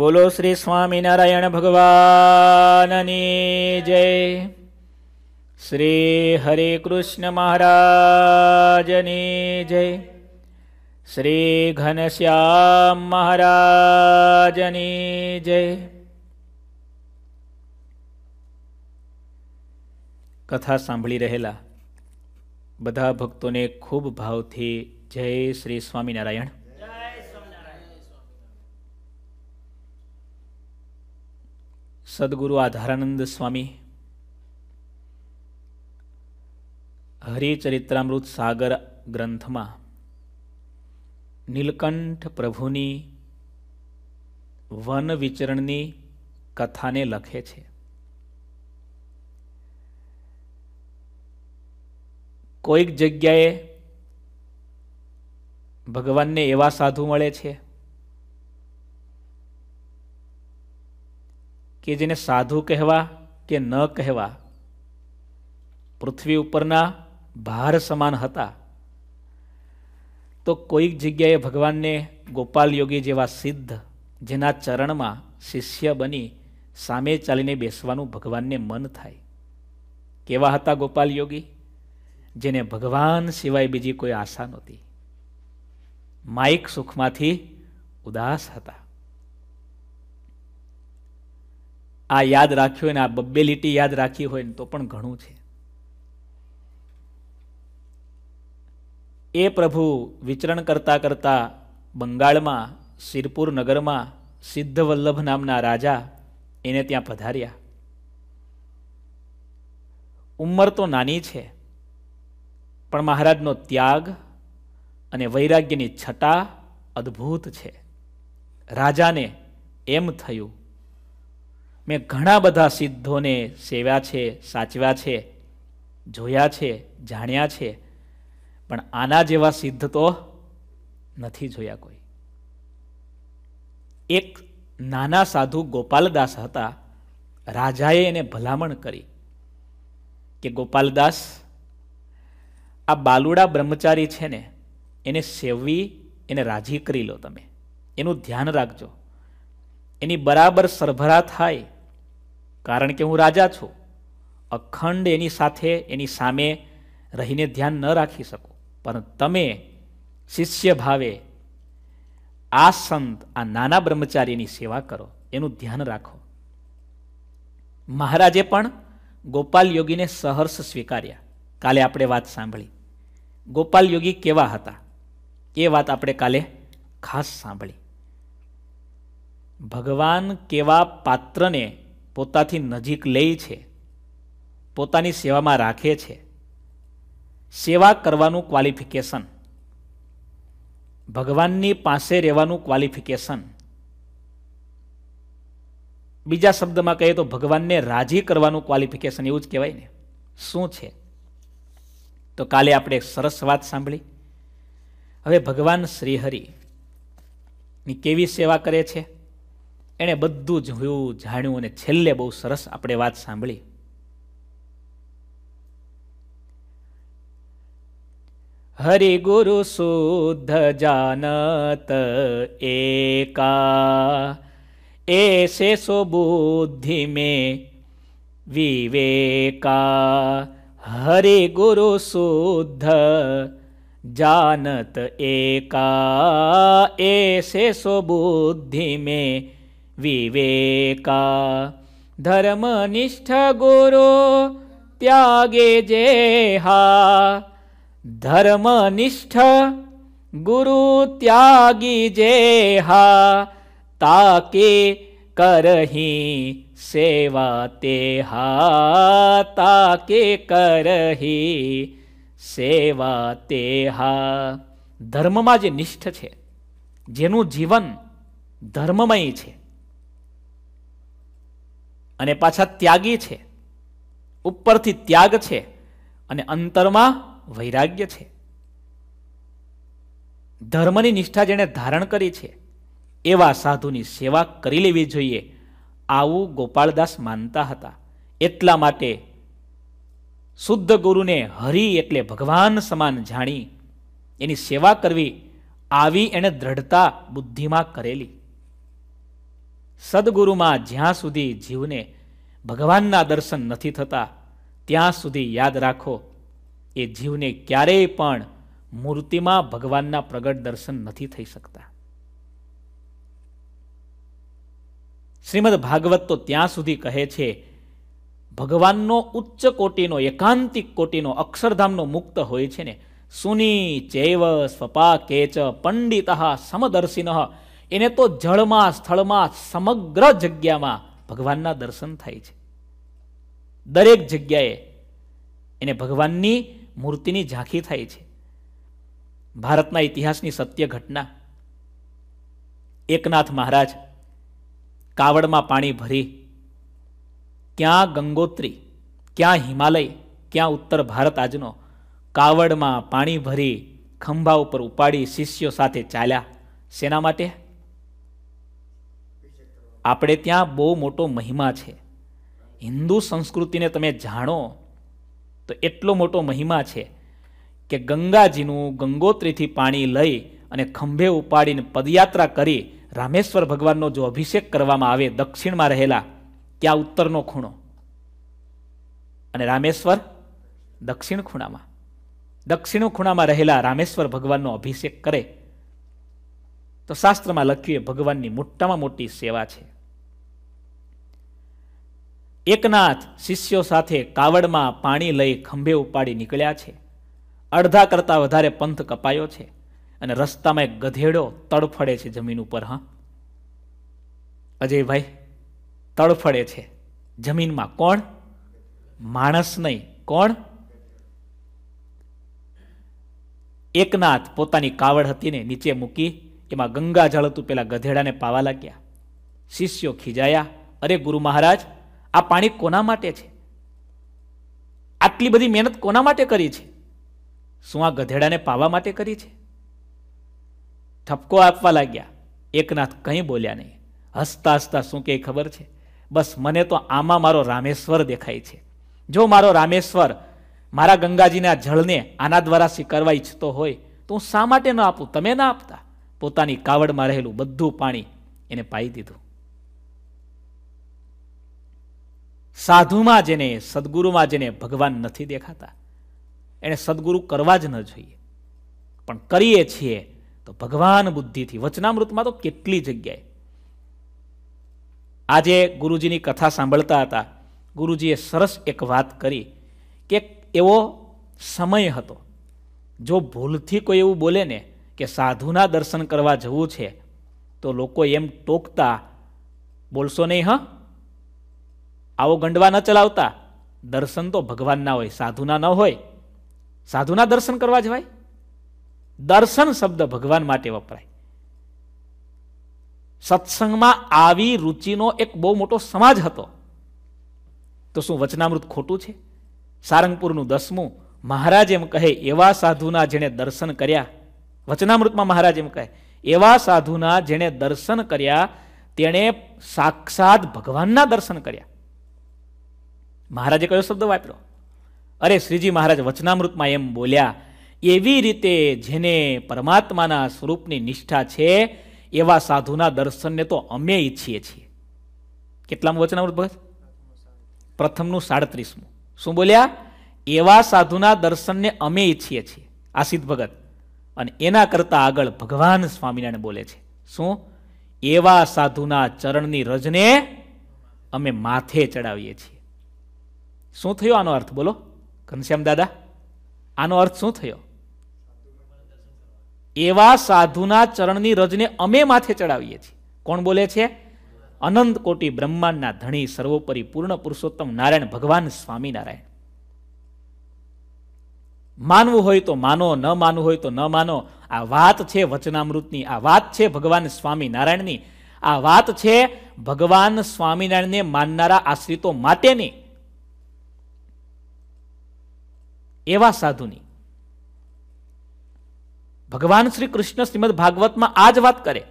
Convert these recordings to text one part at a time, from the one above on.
બોલો શ્રી સ્વામિનારાયણ ભગવાનની જય શ્રી હરે કૃષ્ણ મહારાજની જય શ્રી ઘનશ્યામ મહારાજની જય કથા સાંભળી રહેલા બધા ભક્તોને ખૂબ ભાવથી જય શ્રી સ્વામિનારાયણ સદગુરુ આધારાનંદ સ્વામી હરિચરિત્રામૃત સાગર ગ્રંથમાં નીલકંઠ પ્રભુની વન વિચરણની કથાને લખે છે કોઈક જગ્યાએ ભગવાનને એવા સાધુ મળે છે કે જેને સાધુ કહેવા કે ન કહેવા પૃથ્વી ઉપરના ભાર સમાન હતા તો કોઈક જગ્યાએ ભગવાનને ગોપાલ યોગી જેવા સિદ્ધ જેના ચરણમાં શિષ્ય બની સામે ચાલીને બેસવાનું ભગવાનને મન થાય કેવા હતા ગોપાલ યોગી જેને ભગવાન સિવાય બીજી કોઈ આશા નહોતી માઇક સુખમાંથી ઉદાસ હતા આ યાદ રાખ્યું હોય ને આ બબ્બે લીટી યાદ રાખી હોય ને તો પણ ઘણું છે એ પ્રભુ વિચરણ કરતાં કરતાં બંગાળમાં શિરપુર નગરમાં સિદ્ધવલ્લભ નામના રાજા એને ત્યાં પધાર્યા ઉંમર તો નાની છે પણ મહારાજનો ત્યાગ અને વૈરાગ્યની છટા અદ્ભુત છે રાજાને એમ થયું મેં ઘણા બધા સિદ્ધોને સેવ્યા છે સાચવ્યા છે જોયા છે જાણ્યા છે પણ આના જેવા સિદ્ધ તો નથી જોયા કોઈ એક નાના સાધુ ગોપાલદાસ હતા રાજાએ એને ભલામણ કરી કે ગોપાલદાસ આ બાલુડા બ્રહ્મચારી છે ને એને સેવવી એને રાજી કરી લો તમે એનું ધ્યાન રાખજો એની બરાબર સરભરા થાય કારણ કે હું રાજા છું અખંડ એની સાથે એની સામે રહીને ધ્યાન ન રાખી શકો પણ તમે શિષ્ય ભાવે આ સંત આ નાના બ્રહ્મચારીની સેવા કરો એનું ધ્યાન રાખો મહારાજે પણ ગોપાલ યોગીને સહર્ષ સ્વીકાર્યા કાલે આપણે વાત સાંભળી ગોપાલ યોગી કેવા હતા એ વાત આપણે કાલે ખાસ સાંભળી ભગવાન કેવા પાત્રને પોતાથી નજીક લે છે પોતાની સેવામાં રાખે છે સેવા કરવાનું ક્વોલિફિકેશન ભગવાનની પાસે રહેવાનું ક્વોલિફિકેશન બીજા શબ્દમાં કહીએ તો ભગવાનને રાજી કરવાનું ક્વોલિફિકેશન એવું જ કહેવાય ને શું છે તો કાલે આપણે સરસ વાત સાંભળી હવે ભગવાન શ્રીહરિની કેવી સેવા કરે છે એણે બધું જોયું જાણ્યું અને છેલ્લે બહુ સરસ આપણે વાત સાંભળી હરિ ગુરુ શુદ્ધ જાનત એકા એ સો બુદ્ધિ મે વિવેકા હરિ ગુરુ શુદ્ધ જાનત એકા એ સો બુદ્ધિ મેં વિવેકા ધર્મનિષ્ઠ ગુરુ ત્યાગે જે હા ધર્મનિષ્ઠ ગુરુ ત્યાગી જે હા તાકે કરહી સેવા તે હા તાકે કરહી સેવા તે હા ધર્મમાં જે નિષ્ઠ છે જેનું જીવન ધર્મમય છે અને પાછા ત્યાગી છે ઉપરથી ત્યાગ છે અને અંતરમાં વૈરાગ્ય છે ધર્મની નિષ્ઠા જેણે ધારણ કરી છે એવા સાધુની સેવા કરી લેવી જોઈએ આવું ગોપાળદાસ માનતા હતા એટલા માટે શુદ્ધ ગુરુને હરિ એટલે ભગવાન સમાન જાણી એની સેવા કરવી આવી એણે દ્રઢતા બુદ્ધિમાં કરેલી સદગુરુમાં જ્યાં સુધી જીવને ભગવાનના દર્શન નથી થતા ત્યાં સુધી યાદ રાખો એ જીવને ક્યારેય પણ મૂર્તિમાં ભગવાનના પ્રગટ દર્શન નથી થઈ શકતા શ્રીમદ ભાગવત તો ત્યાં સુધી કહે છે ભગવાનનો ઉચ્ચ કોટીનો એકાંતિક કોટીનો અક્ષરધામનો મુક્ત હોય છે ને સુની ચૈવ સ્વપા કેચ પંડિત સમદર્શિન એને તો જળમાં સ્થળમાં સમગ્ર જગ્યામાં ભગવાનના દર્શન થાય છે દરેક જગ્યાએ એને ભગવાનની મૂર્તિની ઝાંખી થાય છે ભારતના ઇતિહાસની સત્ય ઘટના એકનાથ મહારાજ કાવડમાં પાણી ભરી ક્યાં ગંગોત્રી ક્યાં હિમાલય ક્યાં ઉત્તર ભારત આજનો કાવડમાં પાણી ભરી ખંભા ઉપર ઉપાડી શિષ્યો સાથે ચાલ્યા શેના માટે આપણે ત્યાં બહુ મોટો મહિમા છે હિન્દુ સંસ્કૃતિને તમે જાણો તો એટલો મોટો મહિમા છે કે ગંગાજીનું ગંગોત્રીથી પાણી લઈ અને ખંભે ઉપાડીને પદયાત્રા કરી રામેશ્વર ભગવાનનો જો અભિષેક કરવામાં આવે દક્ષિણમાં રહેલા ત્યાં ઉત્તરનો ખૂણો અને રામેશ્વર દક્ષિણ ખૂણામાં દક્ષિણ ખૂણામાં રહેલા રામેશ્વર ભગવાનનો અભિષેક કરે તો શાસ્ત્રમાં લખ્યું એ ભગવાનની મોટામાં મોટી સેવા છે એકનાથ શિષ્યો સાથે કાવડમાં પાણી લઈ ખંભે ઉપાડી નીકળ્યા છે અડધા કરતા વધારે પંથ કપાયો છે અને રસ્તામાં એક ગધેડો તડફડે છે જમીન ઉપર હા અજયભાઈ તડફડે છે જમીનમાં કોણ માણસ નહીં કોણ એકનાથ પોતાની કાવડ હતી ને નીચે મૂકી એમાં ગંગાજળ હતું પેલા ગધેડાને પાવા લાગ્યા શિષ્યો ખીજાયા અરે ગુરુ મહારાજ આ પાણી કોના માટે છે આટલી બધી મહેનત કોના માટે કરી છે શું આ ગધેડાને પાવા માટે કરી છે ઠપકો આપવા લાગ્યા એકનાથ કંઈ બોલ્યા નહીં હસતા હસતા શું કે ખબર છે બસ મને તો આમાં મારો રામેશ્વર દેખાય છે જો મારો રામેશ્વર મારા ગંગાજીના જળને આના દ્વારા સ્વીકારવા ઈચ્છતો હોય તો હું શા માટે ન આપું તમે ના આપતા પોતાની કાવડમાં રહેલું બધું પાણી એને પાઈ દીધું સાધુમાં જેને સદગુરુમાં જેને ભગવાન નથી દેખાતા એને સદગુરુ કરવા જ ન જોઈએ પણ કરીએ છીએ તો ભગવાન બુદ્ધિથી વચનામૃતમાં તો કેટલી જગ્યાએ આજે ગુરુજીની કથા સાંભળતા હતા ગુરુજીએ સરસ એક વાત કરી કે એવો સમય હતો જો ભૂલથી કોઈ એવું બોલે ને કે સાધુના દર્શન કરવા જવું છે તો લોકો એમ ટોકતા બોલશો નહીં હ આવો ગંડવા ન ચલાવતા દર્શન તો ભગવાનના હોય સાધુના ન હોય સાધુના દર્શન કરવા જવાય દર્શન શબ્દ ભગવાન માટે વપરાય સત્સંગમાં આવી રુચિનો એક બહુ મોટો સમાજ હતો તો શું વચનામૃત ખોટું છે સારંગપુરનું દસમું મહારાજ એમ કહે એવા સાધુના જેણે દર્શન કર્યા વચનામૃતમાં મહારાજ એમ કહે એવા સાધુના જેણે દર્શન કર્યા તેણે સાક્ષાત ભગવાનના દર્શન કર્યા મહારાજે કયો શબ્દ વાપર્યો અરે શ્રીજી મહારાજ વચનામૃતમાં એમ બોલ્યા એવી રીતે જેને પરમાત્માના સ્વરૂપની નિષ્ઠા છે એવા સાધુના દર્શનને તો અમે ઈચ્છીએ છીએ કેટલામું વચનામૃત ભગત પ્રથમનું સાડત્રીસમું શું બોલ્યા એવા સાધુના દર્શનને અમે ઈચ્છીએ છીએ આસિદ્ધ ભગત અને એના કરતાં આગળ ભગવાન સ્વામિનારાયણ બોલે છે શું એવા સાધુના ચરણની રજને અમે માથે ચડાવીએ છીએ શું થયો આનો અર્થ બોલો ઘનશ્યામ દાદા આનો અર્થ શું થયો એવા સાધુના ચરણની રજને અમે માથે ચડાવીએ છીએ કોણ બોલે છે અનંત કોટી બ્રહ્માંડના ધણી સર્વોપરી પૂર્ણ પુરુષોત્તમ નારાયણ ભગવાન સ્વામિનારાયણ માનવું હોય તો માનો ન માનવું હોય તો ન માનો આ વાત છે વચનામૃતની આ વાત છે ભગવાન સ્વામિનારાયણની આ વાત છે ભગવાન સ્વામિનારાયણને માનનારા આશ્રિતો માટેની એવા સાધુની ભગવાન શ્રી કૃષ્ણ શ્રીમદ ભાગવતમાં આ જ વાત કરે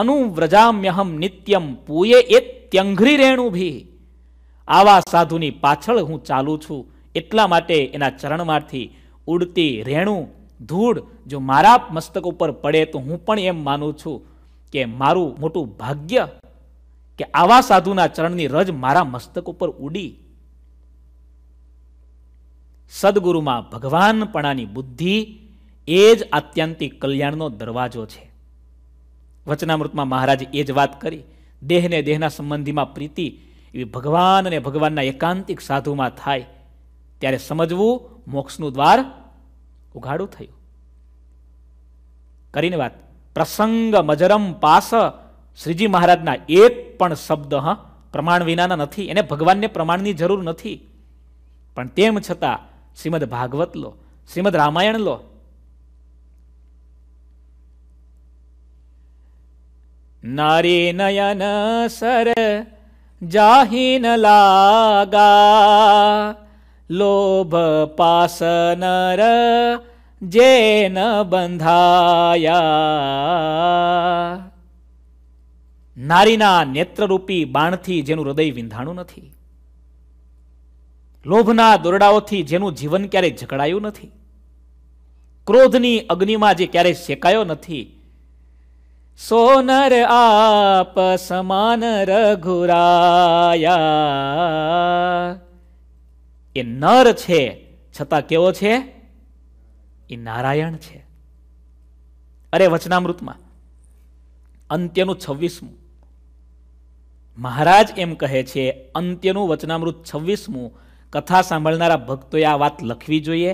અનુવ્રજામ્યહમ નિત્યમ પૂયે એ ત્યંઘ્રી રેણુ ભી આવા સાધુની પાછળ હું ચાલું છું એટલા માટે એના ચરણમાંથી ઉડતી રેણું ધૂળ જો મારા મસ્તક ઉપર પડે તો હું પણ એમ માનું છું કે મારું મોટું ભાગ્ય કે આવા સાધુના ચરણની રજ મારા મસ્તક ઉપર ઉડી સદગુરુમાં ભગવાનપણાની બુદ્ધિ એ જ આત્યંતિક કલ્યાણનો દરવાજો છે વચનામૃતમાં મહારાજે એ જ વાત કરી દેહને દેહના સંબંધીમાં પ્રીતિ એવી ભગવાન અને ભગવાનના એકાંતિક સાધુમાં થાય ત્યારે સમજવું મોક્ષનું દ્વાર ઉઘાડું થયું કરીને વાત પ્રસંગ મજરમ પાસ શ્રીજી મહારાજના એક પણ શબ્દ હ પ્રમાણ વિનાના નથી એને ભગવાનને પ્રમાણની જરૂર નથી પણ તેમ છતાં શ્રીમદ ભાગવત લો શ્રીમદ રામાયણ લો નારી નયન સર જાહીન લાગા લોભ પાસ નર જેન બંધાયા નારીના નેત્રરૂપી બાણથી જેનું હૃદય વિંધાણું નથી લોભના દોરડાઓથી જેનું જીવન ક્યારેય ઝઘડાયું નથી ક્રોધની અગ્નિમાં જે ક્યારેય શેકાયો નથી સોનર આપ સમાન રઘુરાયા એ નર છે છતાં કેવો છે એ નારાયણ છે અરે વચનામૃતમાં અંત્યનું છવ્વીસમું મહારાજ એમ કહે છે અંત્યનું વચનામૃત છવ્વીસમું કથા સાંભળનારા ભક્તોએ આ વાત લખવી જોઈએ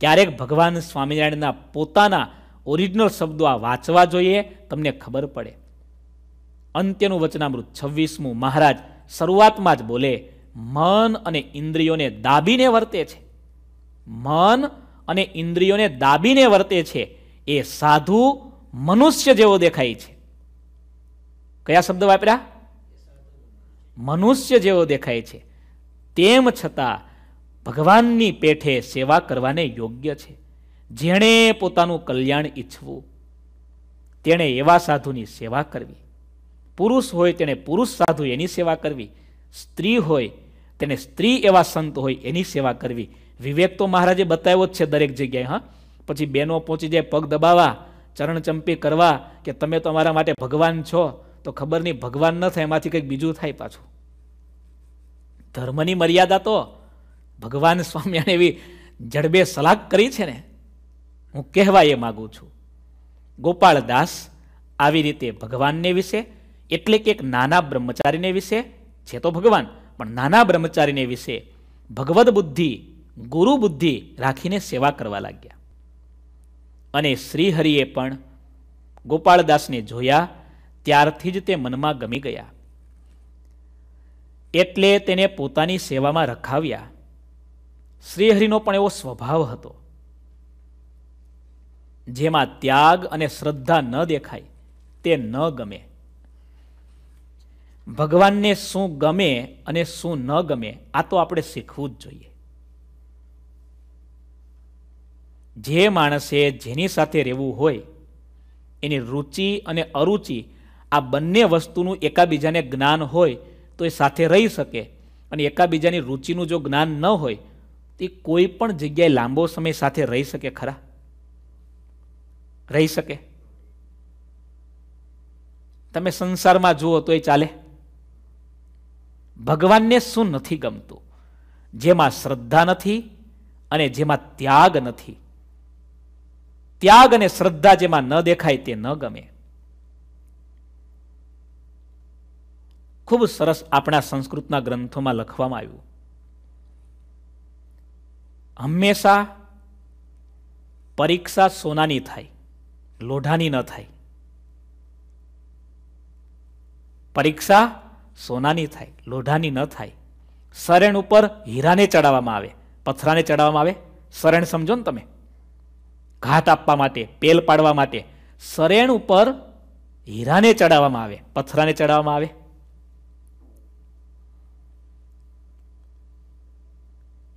ક્યારેક ભગવાન સ્વામિનારાયણના પોતાના ઓરિજિનલ શબ્દો આ વાંચવા જોઈએ તમને ખબર પડે અંત્યનું વચનામૃત છવ્વીસમું મહારાજ શરૂઆતમાં જ બોલે મન અને ઇન્દ્રિયોને દાબીને વર્તે છે મન અને ઇન્દ્રિયોને દાબીને વર્તે છે એ સાધુ મનુષ્ય જેવો દેખાય છે કયા શબ્દ વાપર્યા મનુષ્ય જેવો દેખાય છે તેમ છતાં ભગવાનની પેઠે સેવા કરવાને યોગ્ય છે જેણે પોતાનું કલ્યાણ ઈચ્છવું તેણે એવા સાધુની સેવા કરવી પુરુષ હોય તેણે પુરુષ સાધુ એની સેવા કરવી સ્ત્રી હોય તેને સ્ત્રી એવા સંત હોય એની સેવા કરવી વિવેક તો મહારાજે બતાવ્યો જ છે દરેક જગ્યાએ હા પછી બહેનો પહોંચી જાય પગ દબાવવા ચરણચંપી કરવા કે તમે તો અમારા માટે ભગવાન છો તો ખબર નહીં ભગવાન ન થાય એમાંથી કંઈક બીજું થાય પાછું ધર્મની મર્યાદા તો ભગવાન સ્વામિયાને એવી જડબે સલાહ કરી છે ને હું કહેવા એ માગું છું ગોપાળદાસ આવી રીતે ભગવાનને વિશે એટલે કે એક નાના બ્રહ્મચારીને વિશે છે તો ભગવાન પણ નાના બ્રહ્મચારીને વિશે ભગવદ્ બુદ્ધિ ગુરુ બુદ્ધિ રાખીને સેવા કરવા લાગ્યા અને શ્રીહરિએ પણ ગોપાળદાસને જોયા ત્યારથી જ તે મનમાં ગમી ગયા એટલે તેને પોતાની સેવામાં રખાવ્યા શ્રીહરિનો પણ એવો સ્વભાવ હતો જેમાં ત્યાગ અને શ્રદ્ધા ન દેખાય તે ન ગમે ભગવાનને શું ગમે અને શું ન ગમે આ તો આપણે શીખવું જ જોઈએ જે માણસે જેની સાથે રહેવું હોય એની રુચિ અને અરુચિ આ બંને વસ્તુનું એકાબીજાને જ્ઞાન હોય તો એ સાથે રહી શકે અને એકાબીજાની રુચિનું જો જ્ઞાન ન હોય તો એ કોઈ પણ જગ્યાએ લાંબો સમય સાથે રહી શકે ખરા રહી શકે તમે સંસારમાં જુઓ તો એ ચાલે ભગવાનને શું નથી ગમતું જેમાં શ્રદ્ધા નથી અને જેમાં ત્યાગ નથી ત્યાગ અને શ્રદ્ધા જેમાં ન દેખાય તે ન ગમે ખૂબ સરસ આપણા સંસ્કૃતના ગ્રંથોમાં લખવામાં આવ્યું હંમેશા પરીક્ષા સોનાની થાય લોઢાની ન થાય પરીક્ષા સોનાની થાય લોઢાની ન થાય સરેણ ઉપર હીરાને ચડાવવામાં આવે પથરાને ચડાવવામાં આવે સરેણ સમજો ને તમે ઘાટ આપવા માટે પેલ પાડવા માટે સરેણ ઉપર હીરાને ચડાવવામાં આવે પથરાને ચડાવવામાં આવે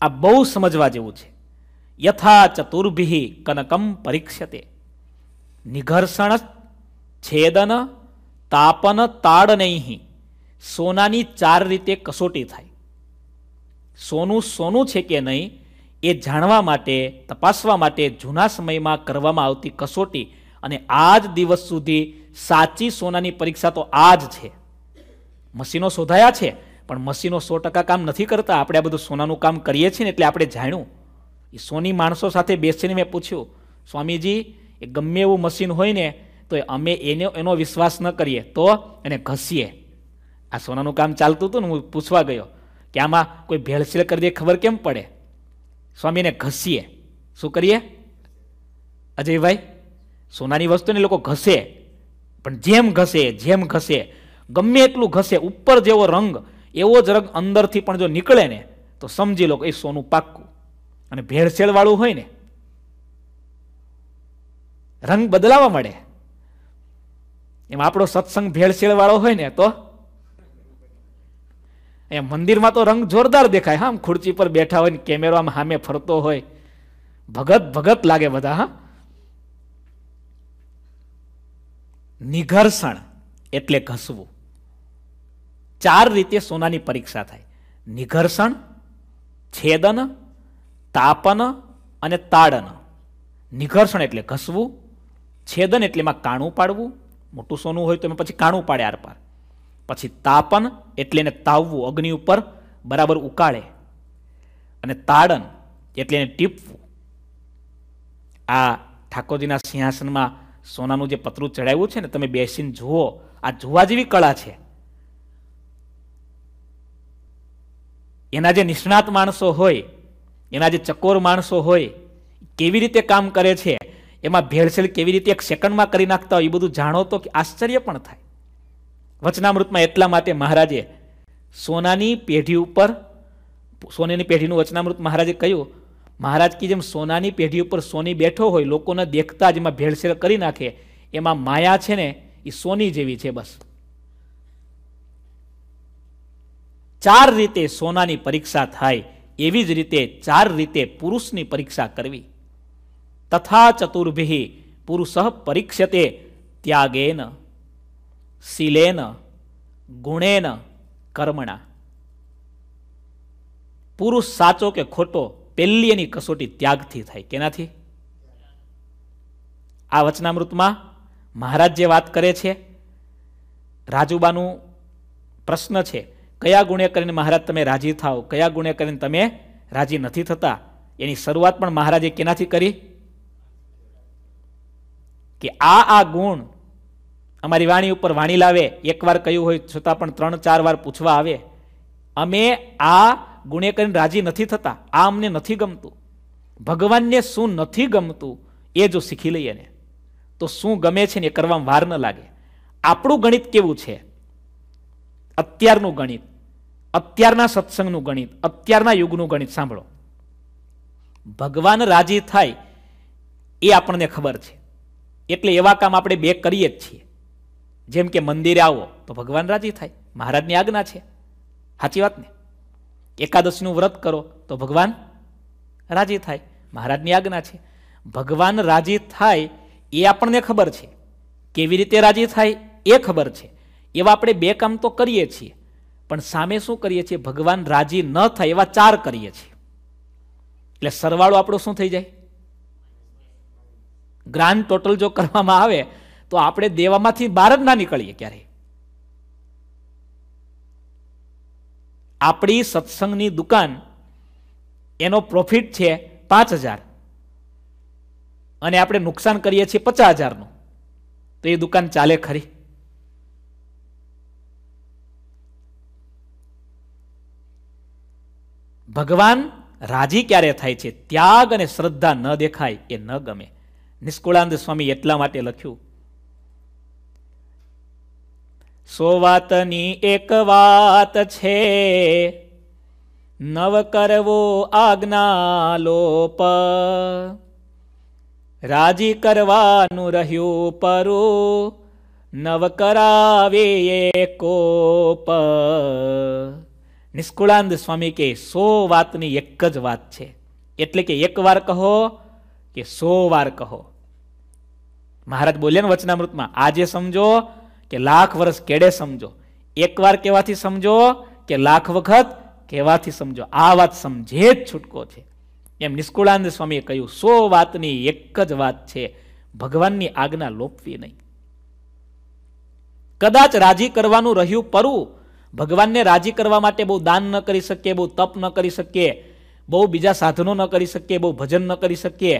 આ બહુ સમજવા જેવું છે યથા ચતુર્ભિ કનકમ પરીક્ષતે નિઘર્ષણ છેદન તાપન તાડ નહીં સોનાની ચાર રીતે કસોટી થાય સોનું સોનું છે કે નહીં એ જાણવા માટે તપાસવા માટે જૂના સમયમાં કરવામાં આવતી કસોટી અને આજ દિવસ સુધી સાચી સોનાની પરીક્ષા તો આ જ છે મશીનો શોધાયા છે પણ મશીનો સો ટકા કામ નથી કરતા આપણે આ બધું સોનાનું કામ કરીએ છીએ ને એટલે આપણે જાણ્યું એ સોની માણસો સાથે બેસીને મેં પૂછ્યું સ્વામીજી એ ગમે એવું મશીન હોય ને તો અમે એનો એનો વિશ્વાસ ન કરીએ તો એને ઘસીએ આ સોનાનું કામ ચાલતું હતું ને હું પૂછવા ગયો કે આમાં કોઈ ભેળસેળ કરી દે ખબર કેમ પડે સ્વામીને ઘસીએ શું કરીએ અજયભાઈ સોનાની વસ્તુને લોકો ઘસે પણ જેમ ઘસે જેમ ઘસે ગમે એટલું ઘસે ઉપર જેવો રંગ એવો જ રંગ અંદરથી પણ જો નીકળે ને તો સમજી લો કે એ સોનું પાક્કું અને ભેળસેળવાળું હોય ને રંગ બદલાવા મળે એમ આપણો સત્સંગ ભેળસેળવાળો હોય ને તો એ મંદિરમાં તો રંગ જોરદાર દેખાય હા ખુરચી પર બેઠા હોય ને કેમેરો સામે ફરતો હોય ભગત ભગત લાગે બધા હા નિઘર્ષણ એટલે ઘસવું ચાર રીતે સોનાની પરીક્ષા થાય નિઘર્ષણ છેદન તાપન અને તાડન નિઘર્ષણ એટલે ઘસવું છેદન એટલે એમાં કાણું પાડવું મોટું સોનું હોય તો એમાં પછી કાણું પાડે આરપાર પછી તાપન એટલે એને તાવવું અગ્નિ ઉપર બરાબર ઉકાળે અને તાડન એટલે એને ટીપવું આ ઠાકોરજીના સિંહાસનમાં સોનાનું જે પતરું ચડાવ્યું છે ને તમે બેસીને જુઓ આ જોવા જેવી કળા છે એના જે નિષ્ણાત માણસો હોય એના જે ચકોર માણસો હોય કેવી રીતે કામ કરે છે એમાં ભેળસેળ કેવી રીતે એક સેકન્ડમાં કરી નાખતા હોય એ બધું જાણો તો આશ્ચર્ય પણ થાય વચનામૃતમાં એટલા માટે મહારાજે સોનાની પેઢી ઉપર સોનાની પેઢીનું વચનામૃત મહારાજે કહ્યું મહારાજ કે જેમ સોનાની પેઢી ઉપર સોની બેઠો હોય લોકોને દેખતા જ એમાં ભેળસેળ કરી નાખે એમાં માયા છે ને એ સોની જેવી છે બસ ચાર રીતે સોનાની પરીક્ષા થાય એવી જ રીતે ચાર રીતે પુરુષની પરીક્ષા કરવી તથા ચતુર્ભિ પુરુષ પરીક્ષતે ન શીલેન ગુણેન કર્મણા પુરુષ સાચો કે ખોટો પેલ્લી એની કસોટી ત્યાગથી થાય કેનાથી આ વચનામૃતમાં મહારાજ જે વાત કરે છે રાજુબાનું પ્રશ્ન છે કયા ગુણે કરીને મહારાજ તમે રાજી થાઓ કયા ગુણે કરીને તમે રાજી નથી થતા એની શરૂઆત પણ મહારાજે કેનાથી કરી કે આ આ ગુણ અમારી વાણી ઉપર વાણી લાવે એકવાર કહ્યું હોય છતાં પણ ત્રણ ચાર વાર પૂછવા આવે અમે આ ગુણે કરીને રાજી નથી થતા આ અમને નથી ગમતું ભગવાનને શું નથી ગમતું એ જો શીખી લઈએ ને તો શું ગમે છે ને એ કરવામાં વાર ન લાગે આપણું ગણિત કેવું છે અત્યારનું ગણિત અત્યારના સત્સંગનું ગણિત અત્યારના યુગનું ગણિત સાંભળો ભગવાન રાજી થાય એ આપણને ખબર છે એટલે એવા કામ આપણે બે કરીએ જ છીએ જેમ કે મંદિરે આવો તો ભગવાન રાજી થાય મહારાજની આજ્ઞા છે સાચી વાત ને એકાદશીનું વ્રત કરો તો ભગવાન રાજી થાય મહારાજની આજ્ઞા છે ભગવાન રાજી થાય એ આપણને ખબર છે કેવી રીતે રાજી થાય એ ખબર છે એવા આપણે બે કામ તો કરીએ છીએ પણ સામે શું કરીએ છીએ ભગવાન રાજી ન થાય એવા ચાર કરીએ છીએ એટલે સરવાળો આપણો શું થઈ જાય ગ્રાન્ડ ટોટલ જો કરવામાં આવે તો આપણે દેવામાંથી બહાર જ ના નીકળીએ ક્યારે આપણી સત્સંગની દુકાન એનો પ્રોફિટ છે પાંચ હજાર અને આપણે નુકસાન કરીએ છીએ પચાસ હજારનું તો એ દુકાન ચાલે ખરી ભગવાન રાજી ક્યારે થાય છે ત્યાગ અને શ્રદ્ધા ન દેખાય એ ન ગમે નિષ્કુળાનંદ સ્વામી એટલા માટે લખ્યું સો વાતની એક વાત છે નવ કરવો આજ્ઞા લોપ રાજી કરવાનું રહ્યું પરું નવ કરાવે કોપ નિષ્કુળાનંદ સ્વામી કે સો વાતની એક જ વાત છે એટલે કે એક વાર કહો કે સો વાર કહો મહારાજ બોલ્યા ને વચનામૃતમાં આજે સમજો કે લાખ વર્ષ કેડે સમજો એકવાર કહેવાથી સમજો કે લાખ વખત કહેવાથી સમજો આ વાત સમજે જ છૂટકો છે એમ નિષ્કુળાનંદ સ્વામીએ કહ્યું સો વાતની એક જ વાત છે ભગવાનની આજ્ઞા લોપવી નહીં કદાચ રાજી કરવાનું રહ્યું પરું ભગવાનને રાજી કરવા માટે બહુ દાન ન કરી શકીએ બહુ તપ ન કરી શકીએ બહુ બીજા સાધનો ન કરી શકીએ બહુ ભજન ન કરી શકીએ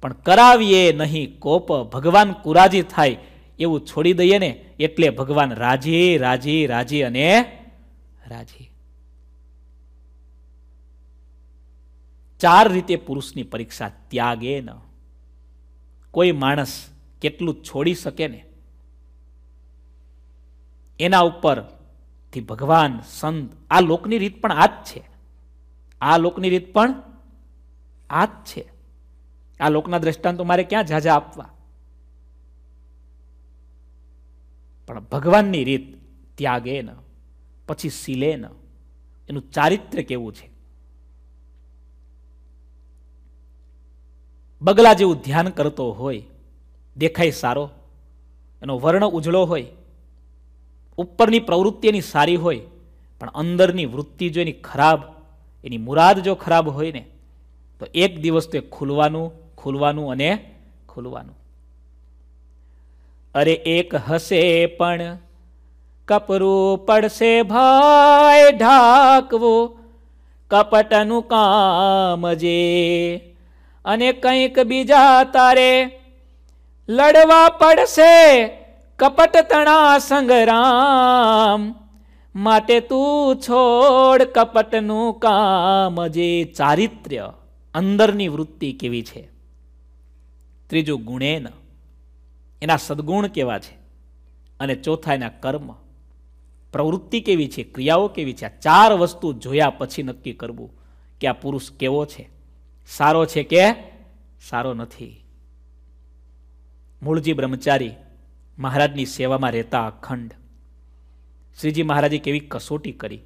પણ કરાવીએ નહીં કોપ ભગવાન કુરાજી થાય એવું છોડી દઈએ ને એટલે ભગવાન રાજી રાજી રાજી અને રાજી ચાર રીતે પુરુષની પરીક્ષા ત્યાગે ન કોઈ માણસ કેટલું છોડી શકે ને એના ઉપર થી ભગવાન સંત આ લોકની રીત પણ આ જ છે આ લોકની રીત પણ આ જ છે આ લોકના દ્રષ્ટાંતો મારે ક્યાં ઝાઝા આપવા પણ ભગવાનની રીત ત્યાગે ન પછી સીલે ન એનું ચારિત્ર્ય કેવું છે બગલા જેવું ધ્યાન કરતો હોય દેખાય સારો એનો વર્ણ ઉજળો હોય ઉપરની પ્રવૃત્તિ એની સારી હોય પણ અંદરની વૃત્તિ જો એની ખરાબ એની મુરાદ જો ખરાબ હોય ને તો એક દિવસ તે ખુલવાનું ખુલવાનું અને ખુલવાનું અરે એક હશે પણ કપરું પડશે ભાઈ ઢાકવું કપટનું કામ જે અને કંઈક બીજા તારે લડવા પડશે કપટ તણા સંગ્રામ માટે તું છોડ કપટનું કામ જે ચારિત્ર્ય અંદરની વૃત્તિ કેવી છે ત્રીજું ગુણેન એના સદગુણ કેવા છે અને ચોથા એના કર્મ પ્રવૃત્તિ કેવી છે ક્રિયાઓ કેવી છે આ ચાર વસ્તુ જોયા પછી નક્કી કરવું કે આ પુરુષ કેવો છે સારો છે કે સારો નથી મૂળજી બ્રહ્મચારી મહારાજની સેવામાં રહેતા અખંડ શ્રીજી મહારાજે કેવી કસોટી કરી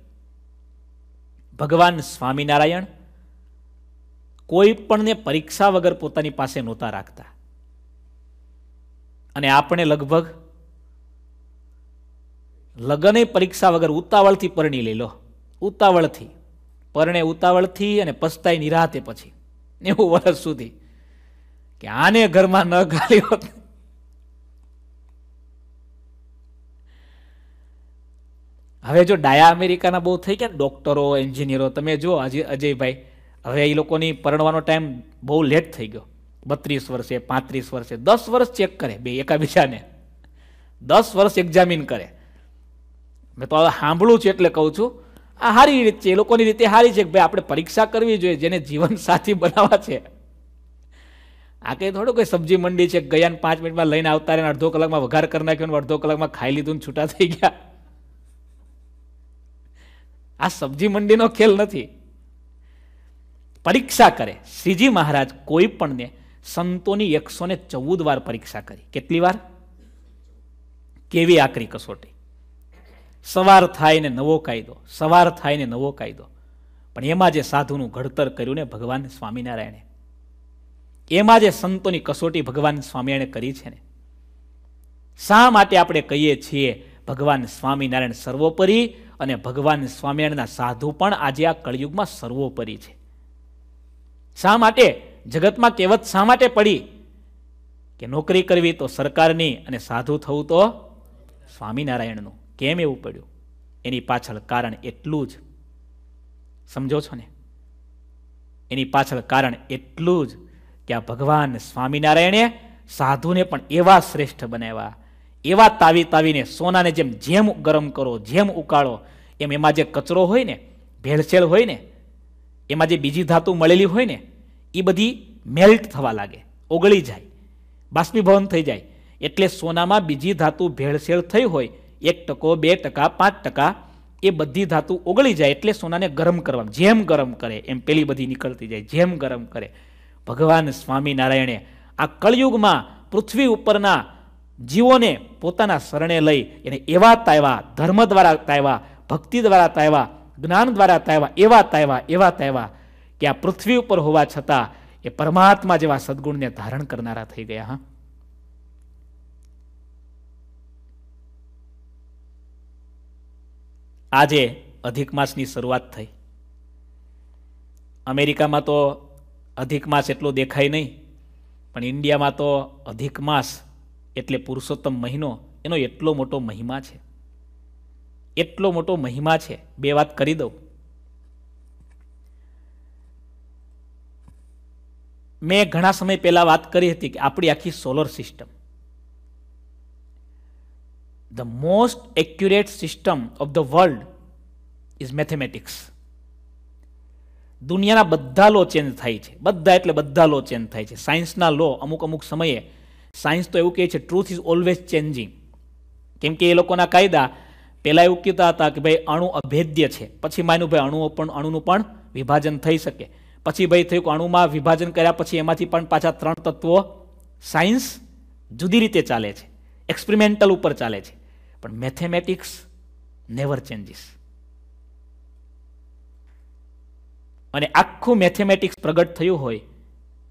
ભગવાન સ્વામિનારાયણ કોઈ પણને પરીક્ષા વગર પોતાની પાસે નહોતા રાખતા અને આપણે લગભગ લગ્ને પરીક્ષા વગર ઉતાવળથી પરણી લઈ લો ઉતાવળથી પરણે ઉતાવળથી અને પસ્તાય નિરાતે પછી નેવું વર્ષ સુધી કે આને ઘરમાં ન ગાળી હોત હવે જો ડાયા અમેરિકાના બહુ થઈ ગયા ડોક્ટરો એન્જિનિયરો તમે જો અજય અજયભાઈ હવે એ લોકોની પરણવાનો ટાઈમ બહુ લેટ થઈ ગયો બત્રીસ વર્ષે પાંત્રીસ વર્ષે દસ વર્ષ ચેક કરે બે એકાબીજાને દસ વર્ષ એક્ઝામિન કરે મેં તો હવે સાંભળું છું એટલે કહું છું આ સારી રીત છે એ લોકોની રીતે સારી છે કે ભાઈ આપણે પરીક્ષા કરવી જોઈએ જેને જીવન સાથી બનાવવા છે આ કંઈ થોડું કંઈ સબ્જી મંડી છે ગયા પાંચ મિનિટમાં લઈને આવતા રહે અડધો કલાકમાં વઘાર કરી નાખ્યો ને અડધો કલાકમાં ખાઈ લીધું ને છૂટા થઈ ગયા આ સબ્જી મંડીનો ખેલ નથી પરીક્ષા કરે શ્રીજી મહારાજ કોઈ પણને સંતોની એકસો ને ચૌદ વાર પરીક્ષા કરી કેટલી વાર કેવી આકરી કસોટી સવાર થાય ને નવો કાયદો સવાર થાય ને નવો કાયદો પણ એમાં જે સાધુનું ઘડતર કર્યું ને ભગવાન સ્વામિનારાયણે એમાં જે સંતોની કસોટી ભગવાન સ્વામિનારાયણે કરી છે ને શા માટે આપણે કહીએ છીએ ભગવાન સ્વામિનારાયણ સર્વોપરી અને ભગવાન સ્વામિનારાયણના સાધુ પણ આજે આ કળિયુગમાં સર્વોપરી છે શા માટે જગતમાં કહેવત શા માટે પડી કે નોકરી કરવી તો સરકારની અને સાધુ થવું તો સ્વામિનારાયણનું કેમ એવું પડ્યું એની પાછળ કારણ એટલું જ સમજો છો ને એની પાછળ કારણ એટલું જ કે આ ભગવાન સ્વામિનારાયણે સાધુને પણ એવા શ્રેષ્ઠ બનાવ્યા એવા તાવી તાવીને સોનાને જેમ જેમ ગરમ કરો જેમ ઉકાળો એમ એમાં જે કચરો હોય ને ભેળસેળ હોય ને એમાં જે બીજી ધાતુ મળેલી હોય ને એ બધી મેલ્ટ થવા લાગે ઓગળી જાય બાષ્પીભવન થઈ જાય એટલે સોનામાં બીજી ધાતુ ભેળસેળ થઈ હોય એક ટકો બે ટકા પાંચ ટકા એ બધી ધાતુ ઓગળી જાય એટલે સોનાને ગરમ કરવા જેમ ગરમ કરે એમ પેલી બધી નીકળતી જાય જેમ ગરમ કરે ભગવાન સ્વામિનારાયણે આ કળયુગમાં પૃથ્વી ઉપરના જીવોને પોતાના શરણે લઈ એને એવા તાવ્યા ધર્મ દ્વારા તાવ્યા ભક્તિ દ્વારા તાવ્યા જ્ઞાન દ્વારા તાવ્યા એવા તાવ્યા એવા તાવ્યા કે આ પૃથ્વી ઉપર હોવા છતાં એ પરમાત્મા જેવા સદગુણને ધારણ કરનારા થઈ ગયા હા આજે અધિક માસની શરૂઆત થઈ અમેરિકામાં તો અધિક માસ એટલો દેખાય નહીં પણ ઇન્ડિયામાં તો અધિક માસ એટલે પુરુષોત્તમ મહિનો એનો એટલો મોટો મહિમા છે એટલો મોટો મહિમા છે બે વાત કરી દઉં મેં ઘણા સમય પહેલાં વાત કરી હતી કે આપણી આખી solar system the most accurate system of the world is mathematics દુનિયાના બધા લો ચેન્જ થાય છે બધા એટલે બધા લો ચેન્જ થાય છે સાયન્સના લો અમુક અમુક સમયે સાયન્સ તો એવું કહે છે ટ્રુથ ઇઝ ઓલવેઝ ચેન્જિંગ કેમ કે એ લોકોના કાયદા પહેલાં એવું કહેતા હતા કે ભાઈ અણુ અભેદ્ય છે પછી માન્યું ભાઈ અણુઓ પણ અણુનું પણ વિભાજન થઈ શકે પછી ભાઈ થયું કે અણુમાં વિભાજન કર્યા પછી એમાંથી પણ પાછા ત્રણ તત્વો સાયન્સ જુદી રીતે ચાલે છે એક્સપેરિમેન્ટલ ઉપર ચાલે છે પણ મેથેમેટિક્સ નેવર ચેન્જીસ અને આખું મેથેમેટિક્સ પ્રગટ થયું હોય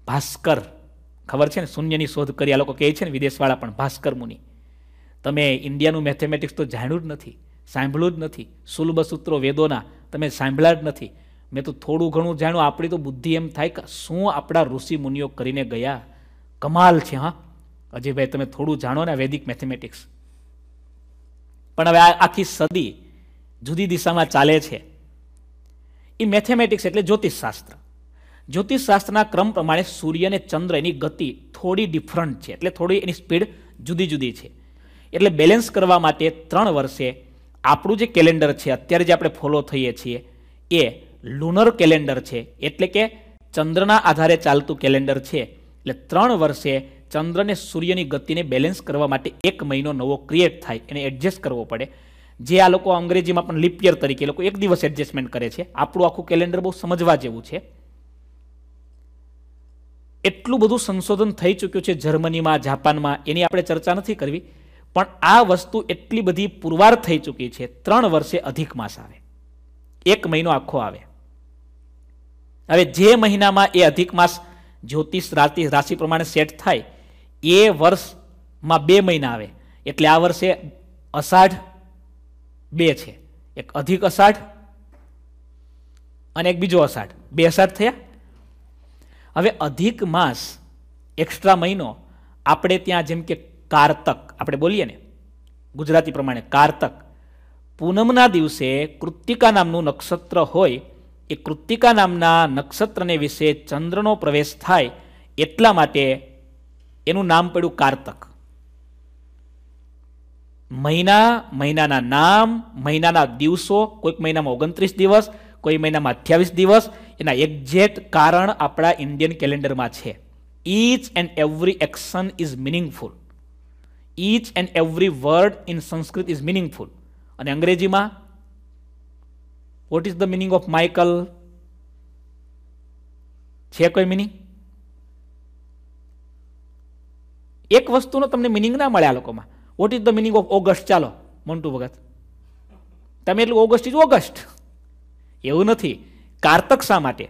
ભાસ્કર ખબર છે ને શૂન્યની શોધ કરી આ લોકો કહે છે ને વિદેશવાળા પણ ભાસ્કર મુનિ તમે ઇન્ડિયાનું મેથેમેટિક્સ તો જાણ્યું જ નથી સાંભળ્યું જ નથી સુલભ સૂત્રો વેદોના તમે સાંભળ્યા જ નથી મેં તો થોડું ઘણું જાણ્યું આપણી તો બુદ્ધિ એમ થાય કે શું આપણા ઋષિ મુનિઓ કરીને ગયા કમાલ છે હા અજયભાઈ તમે થોડું જાણો ને વૈદિક મેથેમેટિક્સ પણ હવે આખી સદી જુદી દિશામાં ચાલે છે એ મેથેમેટિક્સ એટલે જ્યોતિષશાસ્ત્ર જ્યોતિષશાસ્ત્રના ક્રમ પ્રમાણે સૂર્ય અને ચંદ્ર એની ગતિ થોડી ડિફરન્ટ છે એટલે થોડી એની સ્પીડ જુદી જુદી છે એટલે બેલેન્સ કરવા માટે ત્રણ વર્ષે આપણું જે કેલેન્ડર છે અત્યારે જે આપણે ફોલો થઈએ છીએ એ લુનર કેલેન્ડર છે એટલે કે ચંદ્રના આધારે ચાલતું કેલેન્ડર છે એટલે ત્રણ વર્ષે ચંદ્રને સૂર્યની ગતિને બેલેન્સ કરવા માટે એક મહિનો નવો ક્રિએટ થાય એને એડજસ્ટ કરવો પડે જે આ લોકો અંગ્રેજીમાં પણ લિપિયર તરીકે લોકો એક દિવસ એડજસ્ટમેન્ટ કરે છે આપણું આખું કેલેન્ડર બહુ સમજવા જેવું છે એટલું બધું સંશોધન થઈ ચૂક્યું છે જર્મનીમાં જાપાનમાં એની આપણે ચર્ચા નથી કરવી પણ આ વસ્તુ એટલી બધી પુરવાર થઈ ચૂકી છે ત્રણ વર્ષે અધિક માસ આવે એક મહિનો આખો આવે હવે જે મહિનામાં એ અધિક માસ જ્યોતિષ રાશિ રાશિ પ્રમાણે સેટ થાય એ વર્ષમાં બે મહિના આવે એટલે આ વર્ષે અષાઢ બે છે એક અધિક અષાઢ અને એક બીજો અષાઢ બે અષાઢ થયા હવે અધિક માસ એક્સ્ટ્રા મહિનો આપણે ત્યાં જેમ કે કારતક આપણે બોલીએ ને ગુજરાતી પ્રમાણે કારતક પૂનમના દિવસે કૃતિકા નામનું નક્ષત્ર હોય એ કૃતિકા નામના નક્ષત્રને વિશે ચંદ્રનો પ્રવેશ થાય એટલા માટે એનું નામ પડ્યું કારતક મહિના મહિનાના નામ મહિનાના દિવસો કોઈક મહિનામાં ઓગણત્રીસ દિવસ કોઈ મહિનામાં અઠ્યાવીસ દિવસ એના એક્ઝેક્ટ કારણ આપણા ઇન્ડિયન કેલેન્ડરમાં છે each and every action is meaningful each and every word in Sanskrit is meaningful અને અંગ્રેજીમાં what is the meaning of Michael છે કોઈ મિનિંગ એક વસ્તુનો તમને મિનિંગ ના મળે આ લોકોમાં what is the meaning of August ચાલો મોન્ટુ ભગત તમે એટલું ઓગસ્ટ ઇઝ ઓગસ્ટ એવું નથી કારતક શા માટે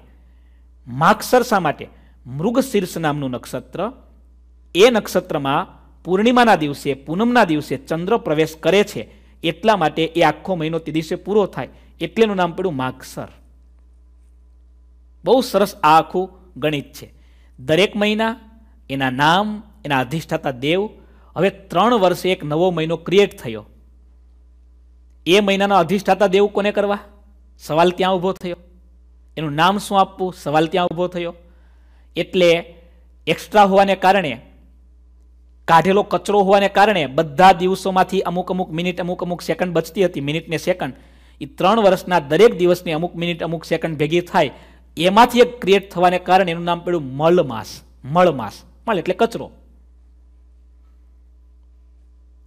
માગસર શા માટે મૃગશીર્ષ નામનું નક્ષત્ર એ નક્ષત્રમાં પૂર્ણિમાના દિવસે પૂનમના દિવસે ચંદ્ર પ્રવેશ કરે છે એટલા માટે એ આખો મહિનો તે દિવસે પૂરો થાય એટલેનું નામ પડ્યું માગસર બહુ સરસ આ આખું ગણિત છે દરેક મહિના એના નામ એના અધિષ્ઠાતા દેવ હવે ત્રણ વર્ષે એક નવો મહિનો ક્રિએટ થયો એ મહિનાનો અધિષ્ઠાતા દેવ કોને કરવા સવાલ ત્યાં ઊભો થયો એનું નામ શું આપવું સવાલ ત્યાં ઊભો થયો એટલે એક્સ્ટ્રા હોવાને કારણે કાઢેલો કચરો હોવાને કારણે બધા દિવસોમાંથી અમુક અમુક મિનિટ અમુક અમુક સેકન્ડ બચતી હતી મિનિટને સેકન્ડ એ ત્રણ વર્ષના દરેક દિવસની અમુક મિનિટ અમુક સેકન્ડ ભેગી થાય એમાંથી એક ક્રિએટ થવાને કારણે એનું નામ પડ્યું મળમાસ મળમાસ મળ એટલે કચરો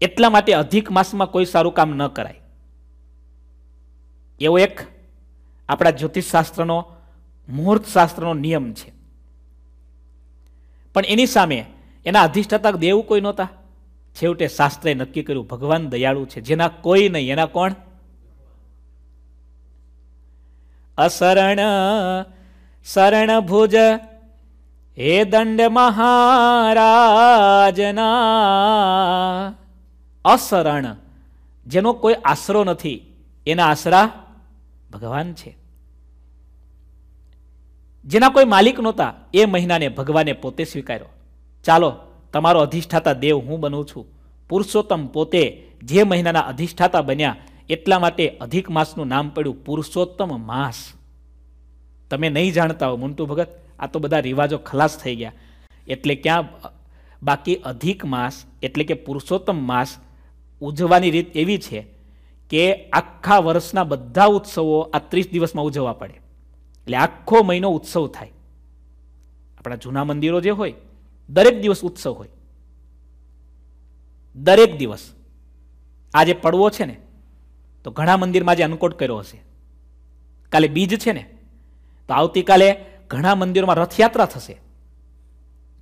એટલા માટે અધિક માસમાં કોઈ સારું કામ ન કરાય એવો એક આપણા જ્યોતિષશાસ્ત્રનો મુહૂર્ત શાસ્ત્રનો નિયમ છે પણ એની સામે એના અધિષ્ઠાતા દેવું કોઈ નહોતા છેવટે શાસ્ત્રે નક્કી કર્યું ભગવાન દયાળુ છે જેના કોઈ નહીં એના કોણ અસરણ ભુજ હે દંડ મહારાજના અસરણ જેનો કોઈ આશરો નથી એના આશરા ભગવાન છે જેના કોઈ માલિક નહોતા એ મહિનાને ભગવાને પોતે સ્વીકાર્યો ચાલો તમારો અધિષ્ઠાતા દેવ હું બનું છું પુરુષોત્તમ પોતે જે મહિનાના અધિષ્ઠાતા બન્યા એટલા માટે અધિક માસનું નામ પડ્યું પુરુષોત્તમ માસ તમે નહીં જાણતા હો મુન્ટુ ભગત આ તો બધા રિવાજો ખલાસ થઈ ગયા એટલે ક્યાં બાકી અધિક માસ એટલે કે પુરુષોત્તમ માસ ઉજવવાની રીત એવી છે કે આખા વર્ષના બધા ઉત્સવો આ ત્રીસ દિવસમાં ઉજવવા પડે એટલે આખો મહિનો ઉત્સવ થાય આપણા જૂના મંદિરો જે હોય દરેક દિવસ ઉત્સવ હોય દરેક દિવસ આ જે પડવો છે ને તો ઘણા મંદિરમાં જે અન્નકોટ કર્યો હશે કાલે બીજ છે ને તો આવતીકાલે ઘણા મંદિરોમાં રથયાત્રા થશે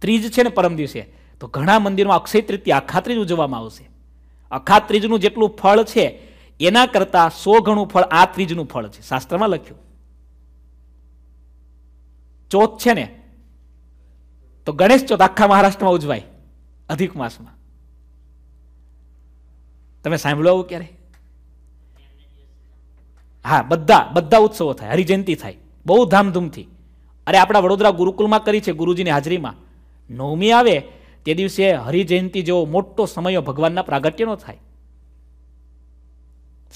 ત્રીજ છે ને પરમ દિવસે તો ઘણા મંદિરોમાં અક્ષય તૃતીય અખાત્રીજ ઉજવવામાં આવશે અખાત્રીજનું જેટલું ફળ છે એના કરતાં સો ગણું ફળ આ ત્રીજનું ફળ છે શાસ્ત્રમાં લખ્યું ચોથ છે ને તો ગણેશ ચોથ આખા મહારાષ્ટ્રમાં ઉજવાય અધિક માસમાં તમે સાંભળો આવું ક્યારે હા બધા બધા ઉત્સવો થાય હરિજયંતિ થાય બહુ ધામધૂમથી અરે આપણા વડોદરા ગુરુકુલમાં કરી છે ગુરુજીની હાજરીમાં નવમી આવે તે દિવસે હરિજયંતિ જેવો મોટો સમયો ભગવાનના પ્રાગટ્યનો થાય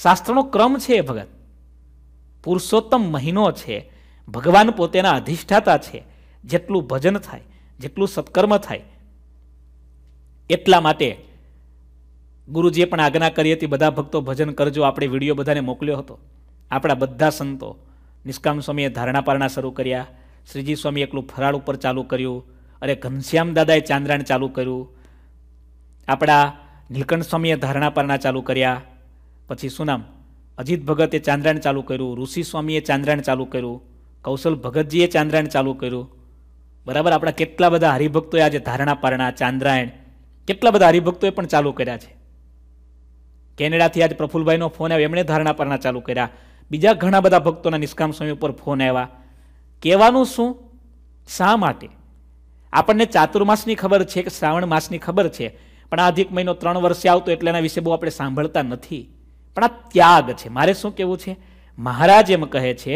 શાસ્ત્રનો ક્રમ છે ભગત પુરુષોત્તમ મહિનો છે ભગવાન પોતેના અધિષ્ઠાતા છે જેટલું ભજન થાય જેટલું સત્કર્મ થાય એટલા માટે ગુરુજીએ પણ આજ્ઞા કરી હતી બધા ભક્તો ભજન કરજો આપણે વિડીયો બધાને મોકલ્યો હતો આપણા બધા સંતો નિષ્કામ સ્વામીએ ધારણા પારણા શરૂ કર્યા શ્રીજી સ્વામીએ એકલું ફરાળ ઉપર ચાલુ કર્યું અરે ઘનશ્યામ દાદાએ ચાંદ્રાણ ચાલુ કર્યું આપણા નીલકંઠ સ્વામીએ ધારણા પારણા ચાલુ કર્યા પછી શું નામ અજીત ભગતે ચાંદ્રાણ ચાલુ કર્યું ઋષિ સ્વામીએ ચાંદ્રાણ ચાલુ કર્યું કૌશલ ભગતજીએ ચાંદ્રાયણ ચાલુ કર્યું બરાબર આપણા કેટલા બધા હરિભક્તોએ આજે ધારણાપારણા ચાંદ્રાયણ કેટલા બધા હરિભક્તોએ પણ ચાલુ કર્યા છે કેનેડાથી આજે પ્રફુલભાઈનો ફોન આવ્યો એમણે ધારણા પારણા ચાલુ કર્યા બીજા ઘણા બધા ભક્તોના નિષ્કામ સ્વામી ઉપર ફોન આવ્યા કહેવાનું શું શા માટે આપણને ચાતુર્માસની ખબર છે કે શ્રાવણ માસની ખબર છે પણ આ અધિક મહિનો ત્રણ વર્ષે આવતો એટલે એના વિશે બહુ આપણે સાંભળતા નથી પણ આ ત્યાગ છે મારે શું કહેવું છે મહારાજ એમ કહે છે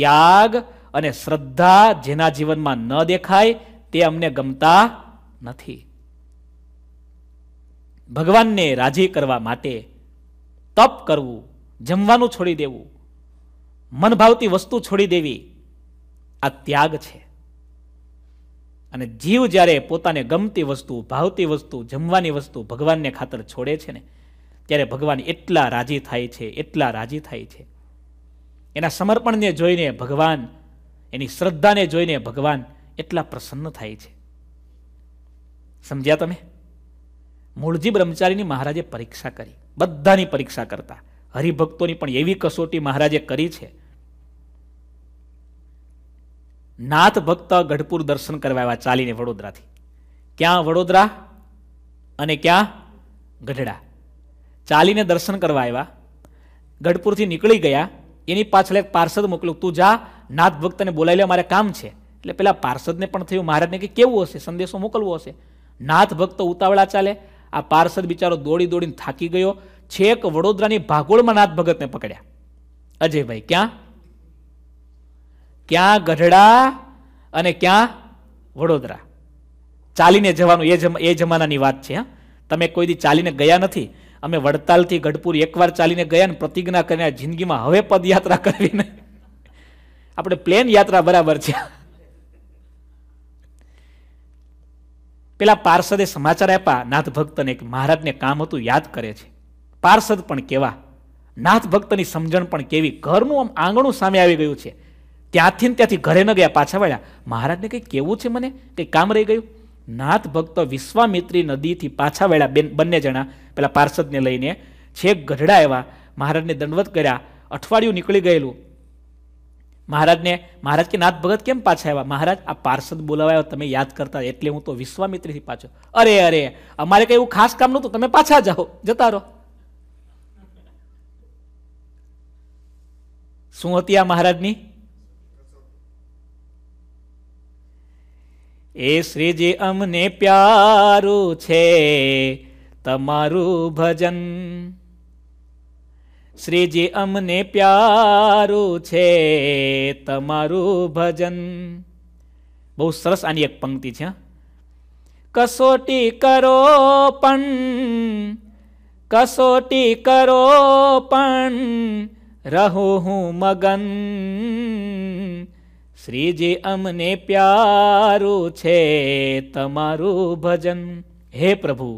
ત્યાગ અને શ્રદ્ધા જેના જીવનમાં ન દેખાય તે અમને ગમતા નથી ભગવાનને રાજી કરવા માટે તપ કરવું જમવાનું છોડી દેવું મનભાવતી વસ્તુ છોડી દેવી આ ત્યાગ છે અને જીવ જ્યારે પોતાને ગમતી વસ્તુ ભાવતી વસ્તુ જમવાની વસ્તુ ભગવાનને ખાતર છોડે છે ને ત્યારે ભગવાન એટલા રાજી થાય છે એટલા રાજી થાય છે એના સમર્પણને જોઈને ભગવાન એની શ્રદ્ધાને જોઈને ભગવાન એટલા પ્રસન્ન થાય છે સમજ્યા તમે મૂળજી બ્રહ્મચારીની મહારાજે પરીક્ષા કરી બધાની પરીક્ષા કરતા હરિભક્તોની પણ એવી કસોટી મહારાજે કરી છે નાથ ભક્ત ગઢપુર દર્શન કરવા આવ્યા ચાલીને વડોદરાથી ક્યાં વડોદરા અને ક્યાં ગઢડા ચાલીને દર્શન કરવા આવ્યા ગઢપુરથી નીકળી ગયા એની પાછળ એક પાર્ષદ મોકલું તું જા નાથ ભક્તને બોલાવી લે મારે કામ છે એટલે પેલા પાર્ષદને પણ થયું મહારાજને કે કેવું હશે સંદેશો મોકલવો હશે નાથ ભક્ત ઉતાવળા ચાલે આ પાર્ષદ બિચારો દોડી દોડીને થાકી ગયો છેક વડોદરાની ભાગોળમાં નાથ ભગતને પકડ્યા અજયભાઈ ક્યાં ક્યાં ગઢડા અને ક્યાં વડોદરા ચાલીને જવાનું એ એ જમાનાની વાત છે તમે કોઈ દી ચાલીને ગયા નથી અમે વડતાલથી ગઢપુર એકવાર ચાલીને ગયા ને પ્રતિજ્ઞા કરીને જિંદગીમાં હવે પદયાત્રા કરીને આપણે પ્લેન યાત્રા બરાબર છે પેલા પાર્ષદે સમાચાર આપ્યા નાથ ભક્તને એક મહારાજને કામ હતું યાદ કરે છે પાર્ષદ પણ કેવા નાથ ભક્તની સમજણ પણ કેવી ઘરનું આમ આંગણું સામે આવી ગયું છે ત્યાંથી ત્યાંથી ઘરે ન ગયા પાછા વળ્યા મહારાજને કંઈ કેવું છે મને કંઈ કામ રહી ગયું નાથ ભક્ત વિશ્વામિત્રી નદીથી પાછા વળ્યા બેન બંને જણા પેલા પાર્ષદને લઈને છેક ગઢડા એવા મહારાજને દંડવત કર્યા અઠવાડિયું નીકળી ગયેલું મહારાજને મહારાજ કે નાથ ભગત કેમ પાછા આવ્યા મહારાજ આ પાર્ષદ બોલાવાયો તમે યાદ કરતા એટલે હું તો વિશ્વામિત્રીથી પાછો અરે અરે અમારે કંઈ એવું ખાસ કામ નહોતું તમે પાછા જાઓ જતા રહો શું હતી આ મહારાજની એ શ્રીજી અમને પ્યારું છે તમારું ભજન શ્રીજી અમને પ્યારું છે તમારું ભજન બહુ સરસ આની એક પંક્તિ છે કસોટી કરો પણ કસોટી કરો પણ રહું હું મગન શ્રીજી અમને પ્યારું છે તમારું ભજન હે પ્રભુ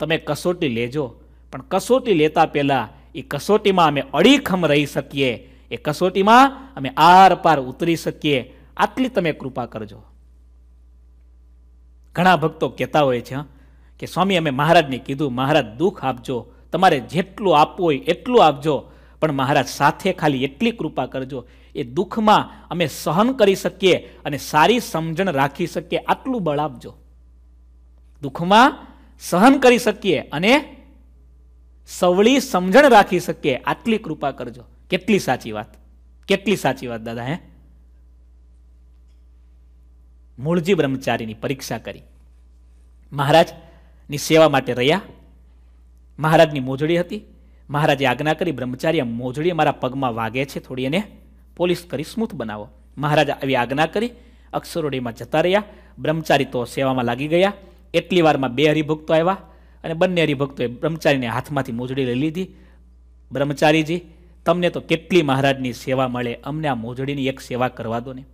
તમે કસોટી લેજો પણ કસોટી લેતા પહેલાં એ કસોટીમાં અમે અડીખમ રહી શકીએ એ કસોટીમાં અમે આર પાર ઉતરી શકીએ આટલી તમે કૃપા કરજો ઘણા ભક્તો કહેતા હોય છે કે સ્વામી અમે મહારાજને કીધું મહારાજ દુઃખ આપજો તમારે જેટલું આપવું હોય એટલું આપજો પણ મહારાજ સાથે ખાલી એટલી કૃપા કરજો એ દુઃખમાં અમે સહન કરી શકીએ અને સારી સમજણ રાખી શકીએ આટલું બળ આપજો દુઃખમાં સહન કરી શકીએ અને સવળી સમજણ રાખી શકીએ આટલી કૃપા કરજો કેટલી સાચી વાત કેટલી સાચી વાત દાદા હે મૂળજી બ્રહ્મચારીની પરીક્ષા કરી મહારાજની સેવા માટે રહ્યા મહારાજની મોજડી હતી મહારાજે આજ્ઞા કરી બ્રહ્મચારી મોજડી મારા પગમાં વાગે છે થોડી એને પોલીસ કરી સ્મૂથ બનાવો મહારાજા આવી આજ્ઞા કરી અક્ષરોડીમાં જતા રહ્યા બ્રહ્મચારી તો સેવામાં લાગી ગયા એટલી વારમાં બે હરિભક્તો આવ્યા અને બંને હરિભક્તોએ બ્રહ્મચારીને હાથમાંથી મોજડી લઈ લીધી બ્રહ્મચારીજી તમને તો કેટલી મહારાજની સેવા મળે અમને આ મોજડીની એક સેવા કરવા દો ને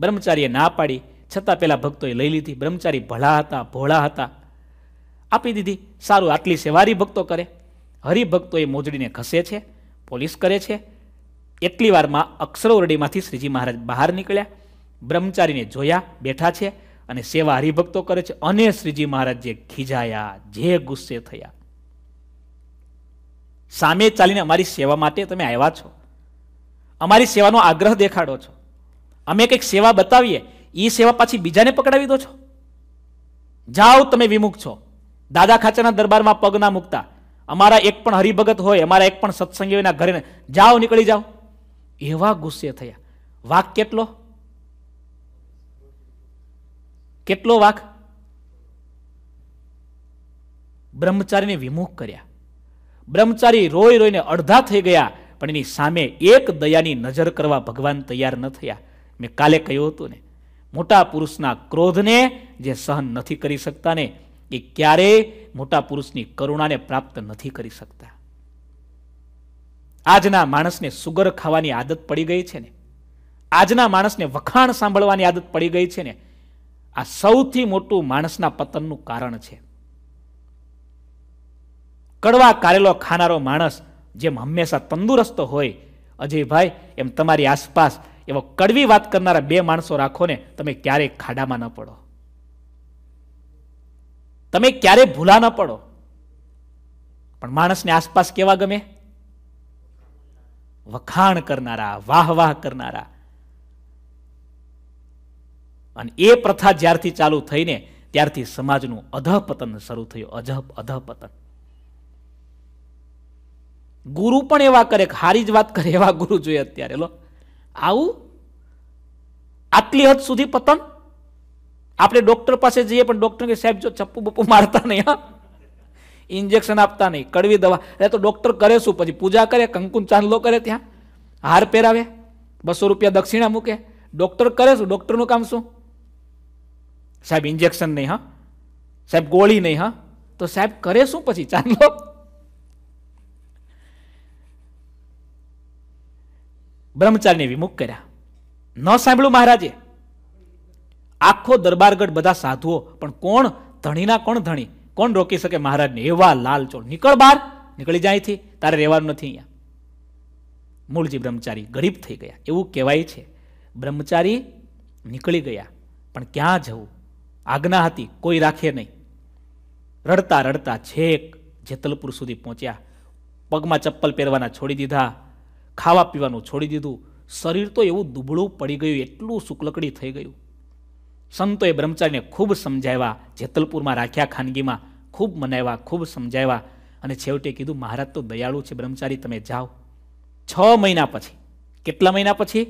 બ્રહ્મચારીએ ના પાડી છતાં પેલા ભક્તોએ લઈ લીધી બ્રહ્મચારી ભળા હતા ભોળા હતા આપી દીધી સારું આટલી સેવા હરિભક્તો કરે હરિભક્તો એ મોજડીને ઘસે છે પોલીસ કરે છે એટલી વારમાં અક્ષરવરડીમાંથી શ્રીજી મહારાજ બહાર નીકળ્યા બ્રહ્મચારીને જોયા બેઠા છે અને સેવા હરિભક્તો કરે છે અને શ્રીજી મહારાજ જે ખીજાયા જે ગુસ્સે થયા સામે ચાલીને અમારી સેવા માટે તમે આવ્યા છો અમારી સેવાનો આગ્રહ દેખાડો છો અમે કંઈક સેવા બતાવીએ એ સેવા પાછી બીજાને પકડાવી દો છો જાઓ તમે વિમુખ છો દાદા ખાચાના દરબારમાં પગ ના મૂકતા અમારા એક પણ હરિભગત હોય અમારા એક પણ સત્સંગીઓના ઘરે જાઓ નીકળી જાઓ એવા ગુસ્સે થયા વાક કેટલો કેટલો વાક બ્રહ્મચારીને વિમુખ કર્યા બ્રહ્મચારી રોય રોઈને અડધા થઈ ગયા પણ એની સામે એક દયાની નજર કરવા ભગવાન તૈયાર ન થયા મેં કાલે કહ્યું હતું ને મોટા પુરુષના ક્રોધને જે સહન નથી કરી શકતા ને એ ક્યારેય મોટા પુરુષની કરુણાને પ્રાપ્ત નથી કરી શકતા આજના માણસને સુગર ખાવાની આદત પડી ગઈ છે ને આજના માણસને વખાણ સાંભળવાની આદત પડી ગઈ છે ને આ સૌથી મોટું માણસના પતનનું કારણ છે કડવા કારેલો ખાનારો માણસ જેમ હંમેશા તંદુરસ્ત હોય અજયભાઈ એમ તમારી આસપાસ એવો કડવી વાત કરનારા બે માણસો રાખો ને તમે ક્યારેય ખાડામાં ન પડો તમે ક્યારેય ભૂલા ન પડો પણ માણસને આસપાસ કેવા ગમે વખાણ કરનારા વાહ વાહ કરનારા અને એ પ્રથા જ્યારથી ચાલુ થઈને ત્યારથી સમાજનું અધપતન શરૂ થયું અજપ અધપતન ગુરુ પણ એવા કરે હારી જ વાત કરે એવા ગુરુ જોઈએ અત્યારે લો આવું આટલી હદ સુધી પતન આપણે ડોક્ટર પાસે જઈએ પણ ડોક્ટર કે સાહેબ જો ચપ્પુ બપ્પુ મારતા નહીં હા ઇન્જેક્શન આપતા નહીં કડવી દવા એટલે તો ડૉક્ટર કરે શું પછી પૂજા કરે કંકુન ચાંદલો કરે ત્યાં હાર પહેરાવે બસો રૂપિયા દક્ષિણા મૂકે ડૉક્ટર કરે શું ડૉક્ટરનું કામ શું સાહેબ ઇન્જેક્શન નહીં હા સાહેબ ગોળી નહીં હા તો સાહેબ કરે શું પછી ચાંદલો બ્રહ્મચારીને વિમુખ કર્યા ન સાંભળ્યું મહારાજે આખો દરબારગઢ બધા સાધુઓ પણ કોણ ધણીના કોણ ધણી કોણ રોકી શકે મહારાજને એવા લાલ ચોળ નીકળ બહાર નીકળી જાય થી તારે રહેવાનું નથી અહીંયા મૂળજી બ્રહ્મચારી ગરીબ થઈ ગયા એવું કહેવાય છે બ્રહ્મચારી નીકળી ગયા પણ ક્યાં જવું આજ્ઞા હતી કોઈ રાખે નહીં રડતા રડતા છેક જેતલપુર સુધી પહોંચ્યા પગમાં ચપ્પલ પહેરવાના છોડી દીધા ખાવા પીવાનું છોડી દીધું શરીર તો એવું દુબળું પડી ગયું એટલું સુકલકડી થઈ ગયું સંતોએ બ્રહ્મચારીને ખૂબ સમજાવ્યા જેતલપુરમાં રાખ્યા ખાનગીમાં ખૂબ મનાવ્યા ખૂબ સમજાવ્યા અને છેવટે કીધું મહારાજ તો દયાળુ છે બ્રહ્મચારી તમે જાઓ છ મહિના પછી કેટલા મહિના પછી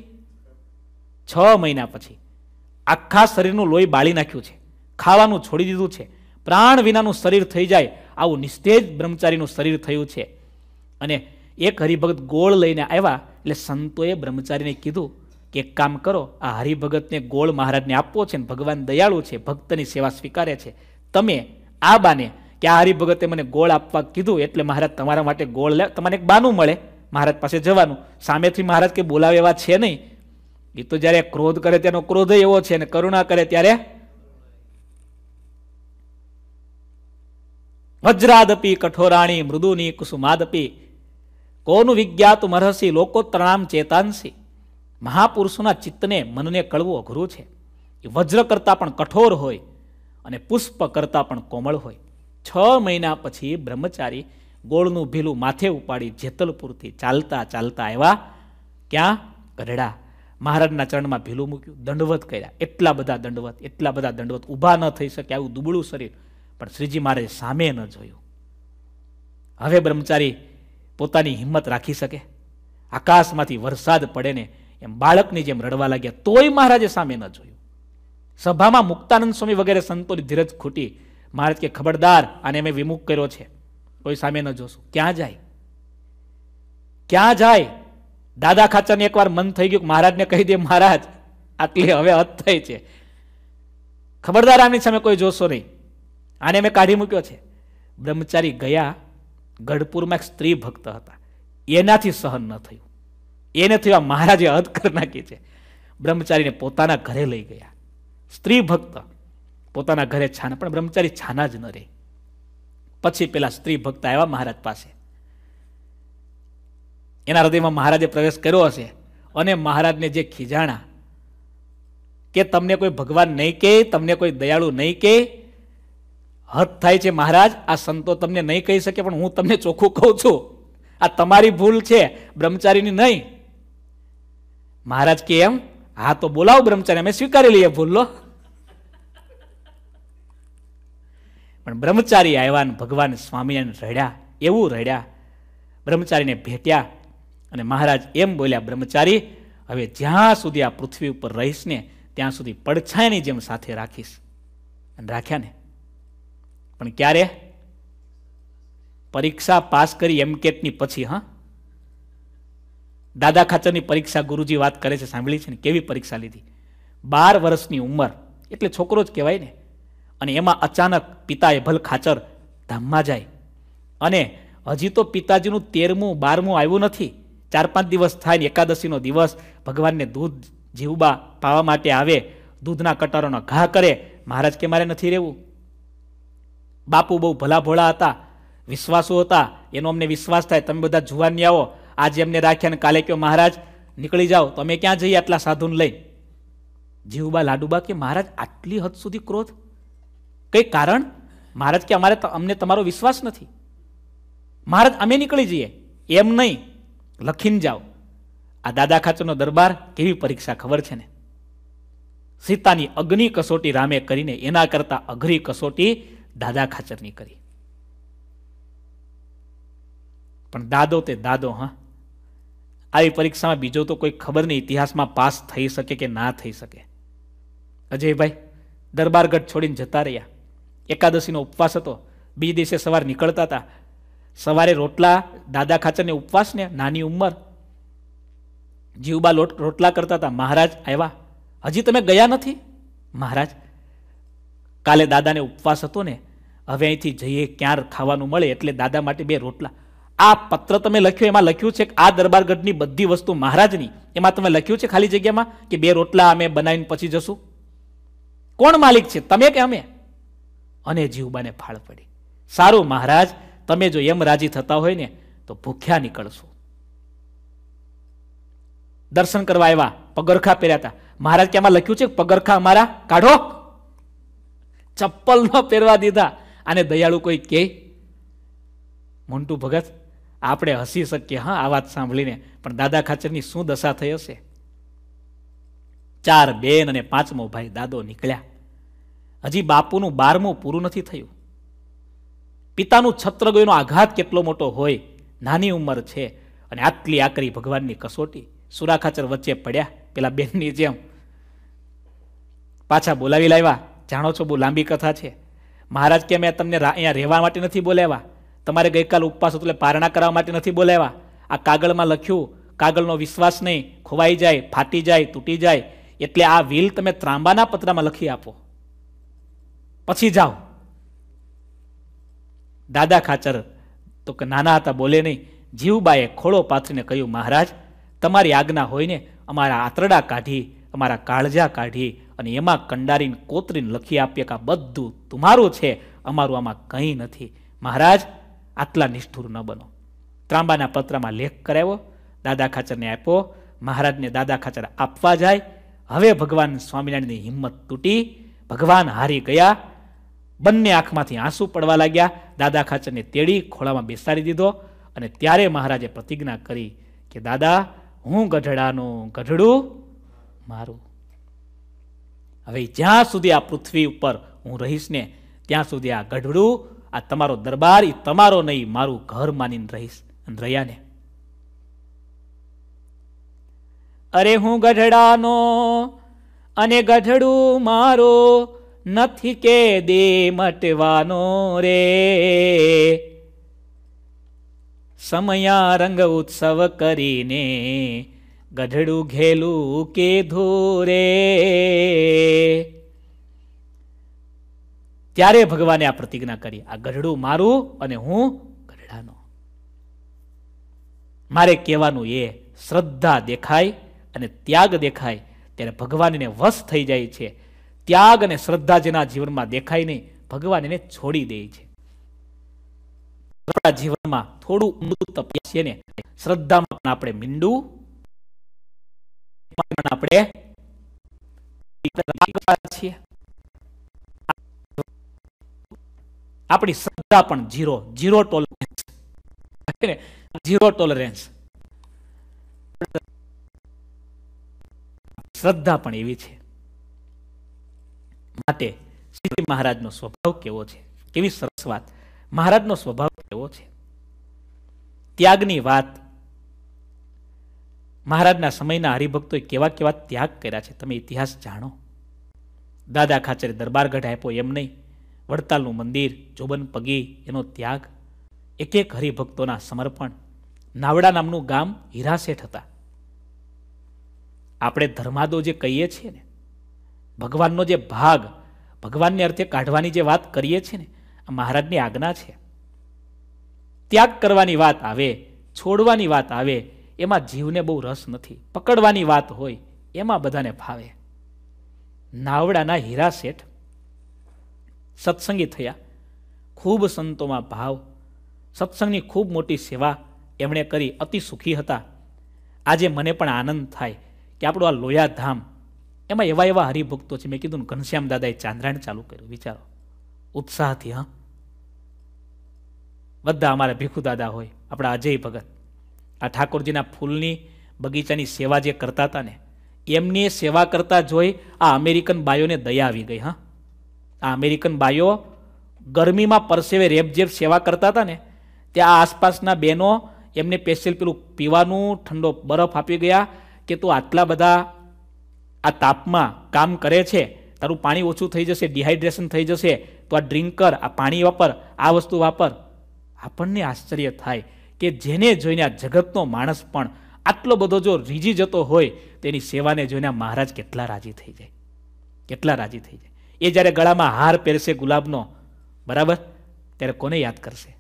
છ મહિના પછી આખા શરીરનું લોહી બાળી નાખ્યું છે ખાવાનું છોડી દીધું છે પ્રાણ વિનાનું શરીર થઈ જાય આવું નિસ્તેજ બ્રહ્મચારીનું શરીર થયું છે અને એક હરિભક્ત ગોળ લઈને આવ્યા એટલે સંતોએ બ્રહ્મચારીને કીધું કે એક કામ કરો આ હરિભગતને ગોળ મહારાજને આપવો છે ને ભગવાન દયાળુ છે ભક્તની સેવા સ્વીકારે છે તમે આ બાને કે આ હરિભગતે મને ગોળ આપવા કીધું એટલે મહારાજ તમારા માટે ગોળ લે તમને એક બાનું મળે મહારાજ પાસે જવાનું સામેથી મહારાજ કે બોલાવે એવા છે નહીં એ તો જ્યારે ક્રોધ કરે ત્યાંનો ક્રોધ એવો છે અને કરુણા કરે ત્યારે વજ્રાદપી કઠોરાણી મૃદુની કુસુમાદપી કોનું વિજ્ઞાત લોકો ત્રણામ ચેતાનસી મહાપુરુષોના ચિત્તને મનને કળવું અઘરું છે એ વજ્ર કરતાં પણ કઠોર હોય અને પુષ્પ કરતાં પણ કોમળ હોય છ મહિના પછી બ્રહ્મચારી ગોળનું ભીલું માથે ઉપાડી જેતલપુરથી ચાલતા ચાલતા આવ્યા ક્યાં ગઢડા મહારાજના ચરણમાં ભીલું મૂક્યું દંડવત કર્યા એટલા બધા દંડવત એટલા બધા દંડવત ઊભા ન થઈ શકે આવું દુબળું શરીર પણ શ્રીજી મહારાજ સામે ન જોયું હવે બ્રહ્મચારી પોતાની હિંમત રાખી શકે આકાશમાંથી વરસાદ પડે ને એમ બાળકની જેમ રડવા લાગ્યા તોય મહારાજે સામે ન જોયું સભામાં મુક્તાનંદ સ્વામી વગેરે સંતોની ધીરજ ખૂટી મહારાજ કે ખબરદાર અને મેં વિમુખ કર્યો છે કોઈ સામે ન જોશું ક્યાં જાય ક્યાં જાય દાદા ખાચરને એકવાર મન થઈ ગયું મહારાજને કહી દે મહારાજ આટલી હવે હદ થઈ છે ખબરદાર આની સામે કોઈ જોશો નહીં આને મેં કાઢી મૂક્યો છે બ્રહ્મચારી ગયા ગઢપુરમાં એક સ્ત્રી ભક્ત હતા એનાથી સહન ન થયું એને થયું મહારાજે હદ કરી નાખી છે બ્રહ્મચારીને પોતાના ઘરે લઈ ગયા સ્ત્રી ભક્ત પોતાના ઘરે છાના પણ બ્રહ્મચારી છાના જ ન રહે પછી પેલા સ્ત્રી ભક્ત આવ્યા મહારાજ પાસે એના હૃદયમાં મહારાજે પ્રવેશ કર્યો હશે અને મહારાજને જે ખીજાણા કે તમને કોઈ ભગવાન નહીં કે તમને કોઈ દયાળુ નહીં કે હદ થાય છે મહારાજ આ સંતો તમને નહીં કહી શકે પણ હું તમને ચોખ્ખું કહું છું આ તમારી ભૂલ છે બ્રહ્મચારીની નહીં મહારાજ કે એમ હા તો બોલાવો બ્રહ્મચારી અમે સ્વીકારી લઈએ ભૂલો પણ બ્રહ્મચારી આવ્યા ને ભગવાન સ્વામિનારાયણ રડ્યા એવું રડ્યા બ્રહ્મચારીને ભેટ્યા અને મહારાજ એમ બોલ્યા બ્રહ્મચારી હવે જ્યાં સુધી આ પૃથ્વી ઉપર રહીશ ને ત્યાં સુધી પડછાયાની જેમ સાથે રાખીશ અને રાખ્યા ને પણ ક્યારે પરીક્ષા પાસ કરી એમ કેટની પછી હા દાદા ખાચરની પરીક્ષા ગુરુજી વાત કરે છે સાંભળી છે ને કેવી પરીક્ષા લીધી બાર વર્ષની ઉંમર એટલે છોકરો જ કહેવાય ને અને એમાં અચાનક પિતા એભલ ખાચર ધામમાં જાય અને હજી તો પિતાજીનું તેરમું બારમું આવ્યું નથી ચાર પાંચ દિવસ થાય ને એકાદશીનો દિવસ ભગવાનને દૂધ જીવબા પાવા માટે આવે દૂધના કટારોનો ઘા કરે મહારાજ કે મારે નથી રહેવું બાપુ બહુ ભલા ભોળા હતા વિશ્વાસુ હતા એનો અમને વિશ્વાસ થાય તમે બધા જુવાનની આવો આજે એમને રાખ્યા ને કાલે કયો મહારાજ નીકળી જાઓ તો અમે ક્યાં જઈએ આટલા સાધુને લઈ જીવબા લાડુબા કે મહારાજ આટલી હદ સુધી ક્રોધ કંઈ કારણ મહારાજ કે અમારે અમને તમારો વિશ્વાસ નથી મહારાજ અમે નીકળી જઈએ એમ નહીં લખીને જાઓ આ દાદા ખાચરનો દરબાર કેવી પરીક્ષા ખબર છે ને સીતાની અગ્નિ કસોટી રામે કરીને એના કરતા અઘરી કસોટી દાદા ખાચરની કરી પણ દાદો તે દાદો હા આવી પરીક્ષામાં બીજો તો કોઈ ખબર નહીં ઇતિહાસમાં પાસ થઈ શકે કે ના થઈ શકે અજયભાઈ દરબારગઢ છોડીને જતા રહ્યા એકાદશીનો ઉપવાસ હતો બીજે દિવસે સવાર નીકળતા હતા સવારે રોટલા દાદા ખાચરને ને નાની ઉંમર જીવબા લોટ રોટલા કરતા હતા મહારાજ આવ્યા હજી તમે ગયા નથી મહારાજ કાલે દાદાને ઉપવાસ હતો ને હવે અહીંથી જઈએ ક્યાં ખાવાનું મળે એટલે દાદા માટે બે રોટલા આ પત્ર તમે લખ્યો એમાં લખ્યું છે કે આ દરબારગઢની બધી વસ્તુ મહારાજની એમાં તમે લખ્યું છે ખાલી જગ્યામાં કે બે રોટલા અમે બનાવીને પછી જશું કોણ માલિક છે તમે કે અમે અને જીવબાને ફાળ પડી સારું મહારાજ તમે જો એમ રાજી થતા હોય ને તો ભૂખ્યા નીકળશો દર્શન કરવા આવ્યા પગરખા પહેર્યા હતા મહારાજ કે આમાં લખ્યું છે પગરખા અમારા કાઢો ચપ્પલ ન પહેરવા દીધા અને દયાળુ કોઈ કે મોન્ટુ ભગત આપણે હસી શકીએ હા આ વાત સાંભળીને પણ દાદા ખાચરની શું દશા થઈ હશે ચાર બેન અને પાંચમો ભાઈ દાદો નીકળ્યા હજી બાપુનું બારમું પૂરું નથી થયું પિતાનું છત્રગોયનો આઘાત કેટલો મોટો હોય નાની ઉંમર છે અને આટલી આકરી ભગવાનની કસોટી સુરાખાચર વચ્ચે પડ્યા પેલા બેનની જેમ પાછા બોલાવી લાવ્યા જાણો છો બહુ લાંબી કથા છે મહારાજ કે મેં તમને અહીંયા રહેવા માટે નથી બોલાવ્યા તમારે ગઈકાલ ઉપવાસ એટલે પારણા કરવા માટે નથી બોલાવ્યા આ કાગળમાં લખ્યું કાગળનો વિશ્વાસ નહીં ખોવાઈ જાય ફાટી જાય તૂટી જાય એટલે આ વિલ તમે ત્રાંબાના પત્રમાં લખી આપો પછી જાઓ દાદા ખાચર તો કે નાના હતા બોલે નહીં જીવબાએ ખોળો પાથરીને કહ્યું મહારાજ તમારી આજ્ઞા હોય ને અમારા આંતરડા કાઢી અમારા કાળજા કાઢી અને એમાં કંડારીને કોતરીને લખી આપીએ કે બધું તમારું છે અમારું આમાં કંઈ નથી મહારાજ આટલા નિષ્ઠુર ન બનો ત્રાંબાના પત્રમાં લેખ કરાવ્યો દાદા ખાચરને આપ્યો મહારાજને દાદા ખાચર આપવા જાય હવે ભગવાન સ્વામિનારાયણની હિંમત તૂટી ભગવાન હારી ગયા બંને આંખમાંથી આંસુ પડવા લાગ્યા દાદા ખાચરને તેડી ખોળામાં બેસાડી દીધો અને ત્યારે મહારાજે પ્રતિજ્ઞા કરી કે દાદા હું ગઢડાનું ગઢડું મારું હવે જ્યાં સુધી આ પૃથ્વી ઉપર હું રહીશ ને ત્યાં સુધી આ ગઢડું આ તમારો દરબાર એ તમારો નહીં મારું ઘર માનીને રહીશ અને રહ્યા ને અરે હું ગઢડાનો અને ગઢડું મારો નથી કે દે મટવાનો રે સમયા રંગ ઉત્સવ કરીને ગઢડું ઘેલું કે ધોરે ત્યારે ભગવાને આ પ્રતિજ્ઞા કરી આ ગઢડું મારું અને હું ગઢડાનો મારે કહેવાનું એ શ્રદ્ધા દેખાય અને ત્યાગ દેખાય ત્યારે ભગવાન એને વશ થઈ જાય છે ત્યાગ અને શ્રદ્ધા જેના જીવનમાં દેખાય નહીં ભગવાન એને છોડી દે છે આપણા જીવનમાં થોડું ઊંડું તપાસીએ ને શ્રદ્ધામાં પણ આપણે મીંડું આપણે છીએ આપણી શ્રદ્ધા પણ zero zero tolerance zero tolerance શ્રદ્ધા પણ એવી છે માટે શ્રીજી મહારાજનો સ્વભાવ કેવો છે કેવી સરસ વાત મહારાજનો સ્વભાવ કેવો છે ત્યાગની વાત મહારાજના સમયના હરિભક્તોએ કેવા કેવા ત્યાગ કર્યા છે તમે ઇતિહાસ જાણો દાદા ખાચરે દરબાર ગઢ આપ્યો એમ નહીં વડતાલનું મંદિર જોબન પગી એનો ત્યાગ એક એક હરિભક્તોના સમર્પણ નાવડા નામનું ગામ હીરાશેઠ હતા આપણે ધર્માદો જે કહીએ છીએ ને ભગવાનનો જે ભાગ ભગવાનને અર્થે કાઢવાની જે વાત કરીએ છીએ ને આ મહારાજની આજ્ઞા છે ત્યાગ કરવાની વાત આવે છોડવાની વાત આવે એમાં જીવને બહુ રસ નથી પકડવાની વાત હોય એમાં બધાને ફાવે નાવડાના હીરા શેઠ સત્સંગી થયા ખૂબ સંતોમાં ભાવ સત્સંગની ખૂબ મોટી સેવા એમણે કરી અતિ સુખી હતા આજે મને પણ આનંદ થાય કે આપણું આ લોયાધામ એમાં એવા એવા હરિભક્તો છે મેં કીધું ઘનશ્યામ દાદાએ ચાંદ્રાયણ ચાલુ કર્યું વિચારો ઉત્સાહથી હા બધા અમારા ભીખુ દાદા હોય આપણા અજય ભગત આ ઠાકોરજીના ફૂલની બગીચાની સેવા જે કરતા હતા ને એમની સેવા કરતા જોઈ આ અમેરિકન બાયોને દયા આવી ગઈ હા આ અમેરિકન બાઈઓ ગરમીમાં પરસેવે રેપઝેપ સેવા કરતા હતા ને ત્યાં આસપાસના બહેનો એમને સ્પેશિયલ પેલું પીવાનું ઠંડો બરફ આપી ગયા કે તું આટલા બધા આ તાપમાં કામ કરે છે તારું પાણી ઓછું થઈ જશે ડિહાઇડ્રેશન થઈ જશે તો આ ડ્રિંક કર આ પાણી વાપર આ વસ્તુ વાપર આપણને આશ્ચર્ય થાય કે જેને જોઈને આ જગતનો માણસ પણ આટલો બધો જો રીજી જતો હોય તેની સેવાને જોઈને મહારાજ કેટલા રાજી થઈ જાય કેટલા રાજી થઈ જાય એ જ્યારે ગળામાં હાર પહેરશે ગુલાબનો બરાબર ત્યારે કોને યાદ કરશે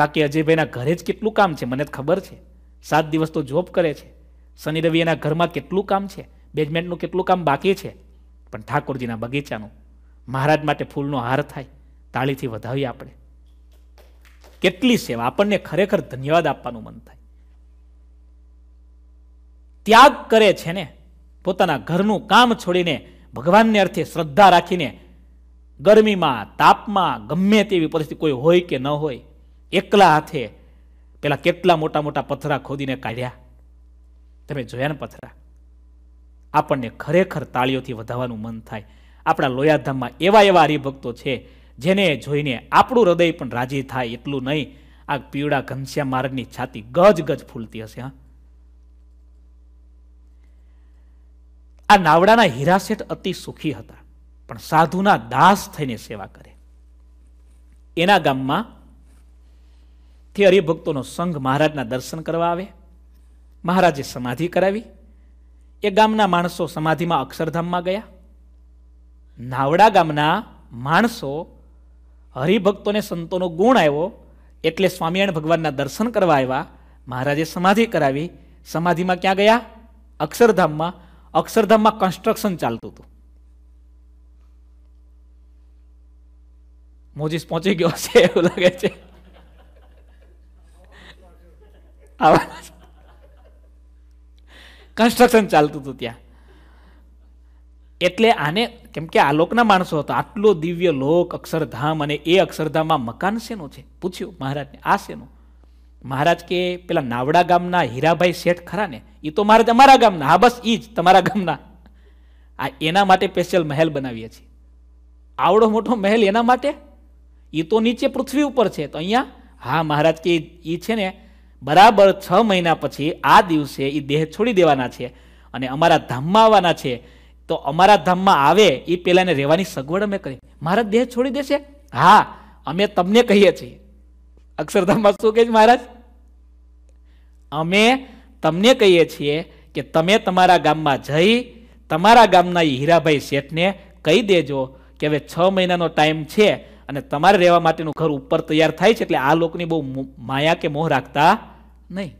બાકી અજયભાઈના ઘરે જ કેટલું કામ છે મને ખબર છે સાત દિવસ તો જોબ કરે છે શનિ રવિ એના ઘરમાં કેટલું કામ છે બેજમેન્ટનું કેટલું કામ બાકી છે પણ ઠાકોરજીના બગીચાનું મહારાજ માટે ફૂલનો હાર થાય તાળીથી વધાવીએ આપણે કેટલી સેવા આપણને ખરેખર ધન્યવાદ આપવાનું મન થાય ત્યાગ કરે છે ને પોતાના ઘરનું કામ છોડીને ભગવાનને અર્થે શ્રદ્ધા રાખીને ગરમીમાં તાપમાં ગમે તેવી પરિસ્થિતિ કોઈ હોય કે ન હોય એકલા હાથે પેલા કેટલા મોટા મોટા પથરા ખોદીને કાઢ્યા તમે જોયા ને પથરા આપણને ખરેખર તાળીઓથી વધાવવાનું મન થાય આપણા લોયાધામમાં એવા એવા હરિભક્તો છે જેને જોઈને આપણું હૃદય પણ રાજી થાય એટલું નહીં આ પીવડા ઘનશ્યા માર્ગની છાતી ગજ ગજ ફૂલતી હશે હા આ નાવડાના હિરાસેઠ અતિ સુખી હતા પણ સાધુના દાસ થઈને સેવા કરે એના ગામમાં તે હરિભક્તોનો સંઘ મહારાજના દર્શન કરવા આવે મહારાજે સમાધિ કરાવી એ ગામના માણસો સમાધિમાં અક્ષરધામમાં ગયા નાવડા ગામના માણસો હરિભક્તોને સંતોનો ગુણ આવ્યો એટલે સ્વામિનારાયણ ભગવાનના દર્શન કરવા આવ્યા મહારાજે સમાધિ કરાવી સમાધિમાં ક્યાં ગયા અક્ષરધામમાં અક્ષરધામમાં કન્સ્ટ્રક્શન ચાલતું હતું મોજીસ પહોંચી ગયો છે એવું લાગે છે કન્સ્ટ્રક્શન ચાલતું હતું ત્યાં એટલે આને કેમ કે આ લોકના માણસો હતા આટલો દિવ્ય લોક અક્ષરધામ અને એ અક્ષરધામમાં મકાન શેનું છે પૂછ્યું મહારાજને આ શેનું મહારાજ કે પેલા નાવડા ગામના હીરાભાઈ શેઠ ખરા ને એ તો મહારાજ અમારા ગામના હા બસ એ જ તમારા ગામના આ એના માટે સ્પેશિયલ મહેલ બનાવીએ છીએ આવડો મોટો મહેલ એના માટે એ તો નીચે પૃથ્વી ઉપર છે તો અહીંયા હા મહારાજ કે એ છે ને બરાબર છ મહિના પછી આ દિવસે એ દેહ છોડી દેવાના છે અને અમારા ધામમાં આવવાના છે તો અમારા ધામમાં આવે એ પહેલાં રહેવાની સગવડ અમે કરી મહારાજ દેહ છોડી દેશે હા અમે તમને કહીએ છીએ અક્ષરધામમાં શું કહે છે મહારાજ અમે તમને કહીએ છીએ કે તમે તમારા ગામમાં જઈ તમારા ગામના હીરાભાઈ શેઠને કહી દેજો કે હવે છ મહિનાનો ટાઈમ છે અને તમારે રહેવા માટેનું ઘર ઉપર તૈયાર થાય છે એટલે આ લોકોની બહુ માયા કે મોહ રાખતા નહીં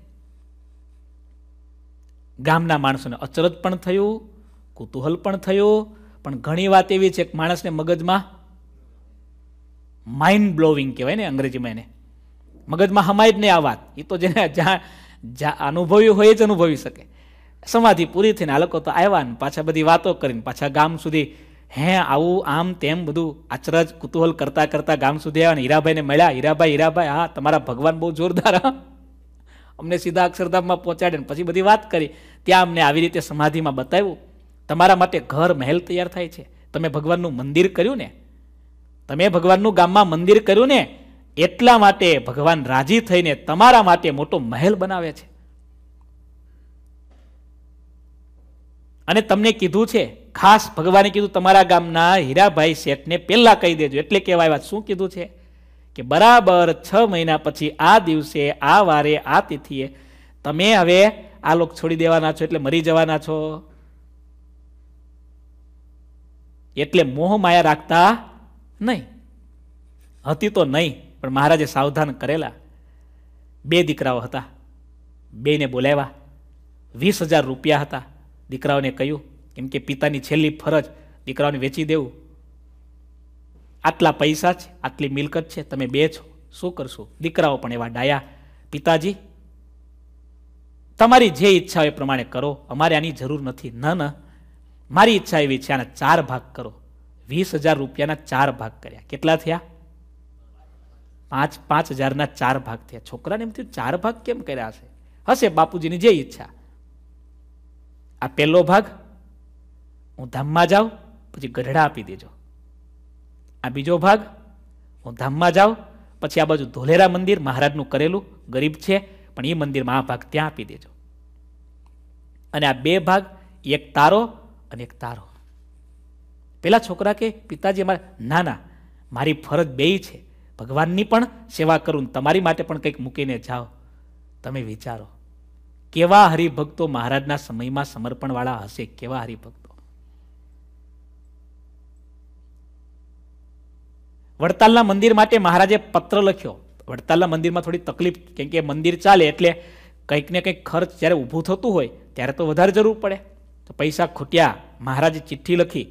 ગામના માણસોને અચરજ પણ થયું કુતૂહલ પણ થયું પણ ઘણી વાત એવી છે કે માણસને મગજમાં માઇન્ડ બ્લોવિંગ કહેવાય ને અંગ્રેજીમાં એને મગજમાં હમાય જ નહીં આ વાત એ તો જેને જ્યાં અનુભવ્યું હોય જ અનુભવી શકે સમાધિ પૂરી થઈને આ લોકો તો આવ્યા ને પાછા બધી વાતો કરીને પાછા ગામ સુધી હે આવું આમ તેમ બધું આચરજ કુતૂહલ કરતા કરતા ગામ સુધી આવ્યા ને હીરાભાઈને મળ્યા હીરાભાઈ હીરાભાઈ હા તમારા ભગવાન બહુ જોરદાર અમને સીધા અક્ષરધામમાં પહોંચાડે પછી બધી વાત કરી ત્યાં અમને આવી રીતે સમાધિમાં બતાવ્યું તમારા માટે ઘર મહેલ તૈયાર થાય છે તમે ભગવાનનું મંદિર કર્યું ને તમે ભગવાનનું ગામમાં મંદિર કર્યું ને એટલા માટે ભગવાન રાજી થઈને તમારા માટે મોટો મહેલ બનાવે છે અને તમને કીધું છે ખાસ ભગવાને કીધું તમારા ગામના હીરાભાઈ શેઠને પહેલાં કહી દેજો એટલે કહેવાય આવ્યા શું કીધું છે કે બરાબર છ મહિના પછી આ દિવસે આ વારે આ તિથિએ તમે હવે આ લોક છોડી દેવાના છો એટલે મરી જવાના છો એટલે મોહ માયા રાખતા નહીં હતી તો નહીં પણ મહારાજે સાવધાન કરેલા બે દીકરાઓ હતા બેને બોલાવ્યા વીસ હજાર રૂપિયા હતા દીકરાઓને કહ્યું કેમ કે પિતાની છેલ્લી ફરજ દીકરાઓને વેચી દેવું આટલા પૈસા છે આટલી મિલકત છે તમે બે છો શું કરશો દીકરાઓ પણ એવા ડાયા પિતાજી તમારી જે ઈચ્છા એ પ્રમાણે કરો અમારે આની જરૂર નથી ન ન મારી ઈચ્છા એવી છે આના ચાર ભાગ કરો વીસ હજાર રૂપિયાના ચાર ભાગ કર્યા કેટલા થયા પાંચ પાંચ હજારના ચાર ભાગ થયા છોકરાને એમ થયું ચાર ભાગ કેમ કર્યા હશે હશે બાપુજીની જે ઈચ્છા આ પહેલો ભાગ હું ધામમાં જાઉં પછી ગઢડા આપી દેજો આ બીજો ભાગ હું ધામમાં જાઉં પછી આ બાજુ ધોલેરા મંદિર મહારાજનું કરેલું ગરીબ છે પણ એ મંદિરમાં આ ભાગ ત્યાં આપી દેજો અને આ બે ભાગ એક તારો અને એક તારો પેલા છોકરા કે પિતાજી અમારે ના ના મારી ફરજ બેય છે ભગવાનની પણ સેવા કરું તમારી માટે પણ કંઈક મૂકીને જાઓ તમે વિચારો કેવા હરિભક્તો મહારાજના સમયમાં સમર્પણવાળા હશે કેવા હરિભક્તો વડતાલના મંદિર માટે મહારાજે પત્ર લખ્યો વડતાલના મંદિરમાં થોડી તકલીફ કેમ કે મંદિર ચાલે એટલે કંઈક ને કંઈક ખર્ચ જ્યારે ઊભું થતું હોય ત્યારે તો વધારે જરૂર પડે તો પૈસા ખૂટ્યા મહારાજે ચિઠ્ઠી લખી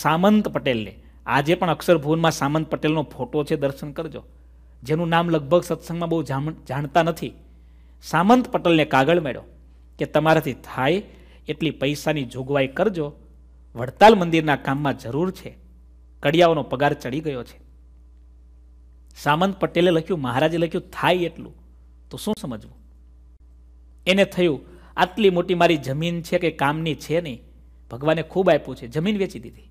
સામંત પટેલને આજે પણ અક્ષરભુવનમાં સામંત પટેલનો ફોટો છે દર્શન કરજો જેનું નામ લગભગ સત્સંગમાં બહુ જાણતા નથી સામંત પટેલને કાગળ મળ્યો કે તમારાથી થાય એટલી પૈસાની જોગવાઈ કરજો વડતાલ મંદિરના કામમાં જરૂર છે કડિયાઓનો પગાર ચડી ગયો છે સામંત પટેલે લખ્યું મહારાજે લખ્યું થાય એટલું તો શું સમજવું એને થયું આટલી મોટી મારી જમીન છે કે કામની છે નહીં ભગવાને ખૂબ આપ્યું છે જમીન વેચી દીધી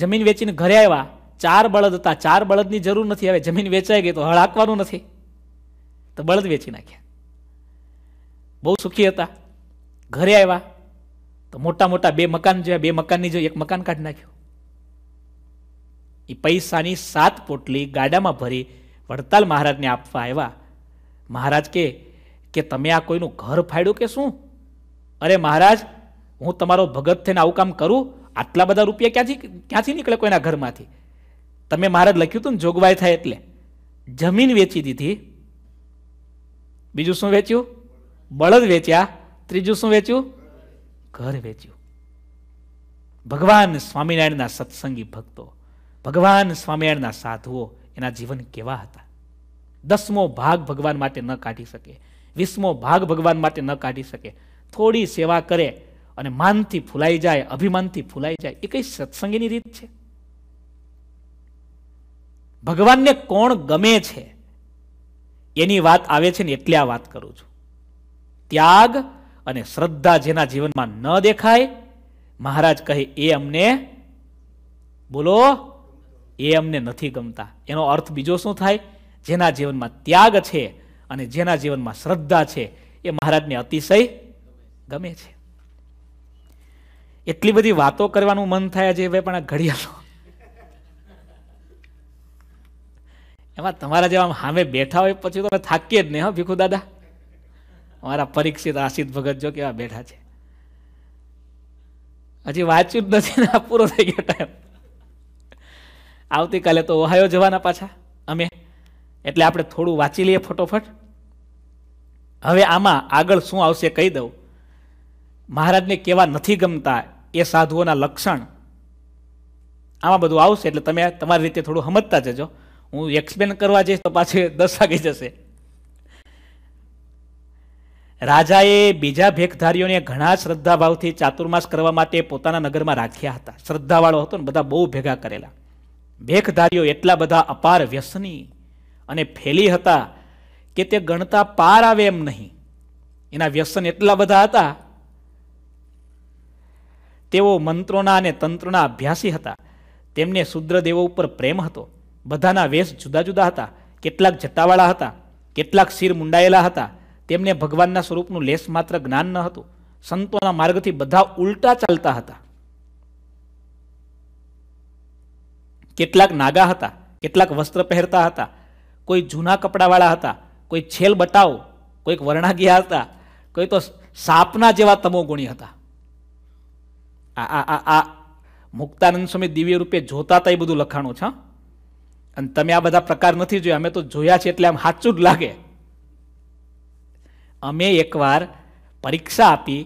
જમીન વેચીને ઘરે આવ્યા ચાર બળદ હતા ચાર બળદની જરૂર નથી હવે જમીન વેચાઈ ગઈ તો હળ હાંકવાનું નથી તો બળદ વેચી નાખ્યા બહુ સુખી હતા ઘરે આવ્યા તો મોટા મોટા બે મકાન જોયા બે મકાનની જો એક મકાન કાઢી નાખ્યું એ પૈસાની સાત પોટલી ગાડામાં ભરી વડતાલ મહારાજને આપવા આવ્યા મહારાજ કે કે તમે આ કોઈનું ઘર ફાડ્યું કે શું અરે મહારાજ હું તમારો ભગત થઈને આવું કામ કરું આટલા બધા રૂપિયા ક્યાંથી ક્યાંથી નીકળે કોઈના ઘરમાંથી તમે મહારાજ લખ્યું હતું ને જોગવાઈ થાય એટલે જમીન વેચી દીધી બીજું શું વેચ્યું બળદ વેચ્યા ત્રીજું શું વેચ્યું ઘર વેચ્યું ભગવાન સ્વામિનારાયણના સત્સંગી ભક્તો ભગવાન સ્વામિનારાયણના સાધુઓ એના જીવન કેવા હતા દસમો ભાગ ભગવાન માટે ન કાઢી શકે વીસમો ભાગ ભગવાન માટે ન કાઢી શકે થોડી સેવા કરે અને માનથી ફૂલાઈ જાય અભિમાનથી ફૂલાઈ જાય એ કઈ સત્સંગીની રીત છે ભગવાનને કોણ ગમે છે એની વાત આવે છે ને એટલે આ વાત કરું છું ત્યાગ અને શ્રદ્ધા જેના જીવનમાં ન દેખાય મહારાજ કહે એ અમને બોલો એ અમને નથી ગમતા એનો અર્થ બીજો શું થાય જેના જીવનમાં ત્યાગ છે અને જેના જીવનમાં શ્રદ્ધા છે એ મહારાજને અતિશય ગમે છે એટલી બધી વાતો કરવાનું મન થાય છે ભાઈ પણ આ ઘડિયાળો એમાં તમારા જેવા સામે બેઠા હોય પછી તો થાકીએ જ નહીં હા ભીખુ દાદા અમારા પરીક્ષિત આશિત ભગત જો કેવા બેઠા છે હજી વાંચ્યું જ નથી ને આ પૂરો થઈ ગયો ટાઈમ આવતીકાલે તો ઓહાયો જવાના પાછા અમે એટલે આપણે થોડું વાંચી લઈએ ફટોફટ હવે આમાં આગળ શું આવશે કહી દઉં મહારાજને કેવા નથી ગમતા એ સાધુઓના લક્ષણ આમાં બધું આવશે એટલે તમે તમારી રીતે થોડું સમજતા જજો હું એક્સપ્લેન કરવા જઈશ તો પાછી દર્શાવી જશે રાજાએ બીજા ભેખધારીઓને ઘણા શ્રદ્ધાભાવથી ચાતુર્માસ કરવા માટે પોતાના નગરમાં રાખ્યા હતા શ્રદ્ધાવાળો હતો ને બધા બહુ ભેગા કરેલા ભેખધારીઓ એટલા બધા અપાર વ્યસની અને ફેલી હતા કે તે ગણતા પાર આવે એમ નહીં એના વ્યસન એટલા બધા હતા તેઓ મંત્રોના અને તંત્રના અભ્યાસી હતા તેમને શૂદ્રદેવો ઉપર પ્રેમ હતો બધાના વેશ જુદા જુદા હતા કેટલાક જટાવાળા હતા કેટલાક શિર મુંડાયેલા હતા તેમને ભગવાનના સ્વરૂપનું લેસ માત્ર જ્ઞાન ન હતું સંતોના માર્ગથી બધા ઉલટા ચાલતા હતા કેટલાક નાગા હતા કેટલાક વસ્ત્ર પહેરતા હતા કોઈ જૂના કપડાવાળા હતા કોઈ છેલ બટાવ કોઈક વર્ણાગીયા હતા કોઈ તો સાપના જેવા તમો ગુણી હતા આ આ આ આ મુક્તાનંદ સ્વામી દિવ્ય રૂપે જોતા હતા એ બધું લખાણું છે અને તમે આ બધા પ્રકાર નથી જોયા અમે તો જોયા છે એટલે આમ સાચું જ લાગે અમે એકવાર પરીક્ષા આપી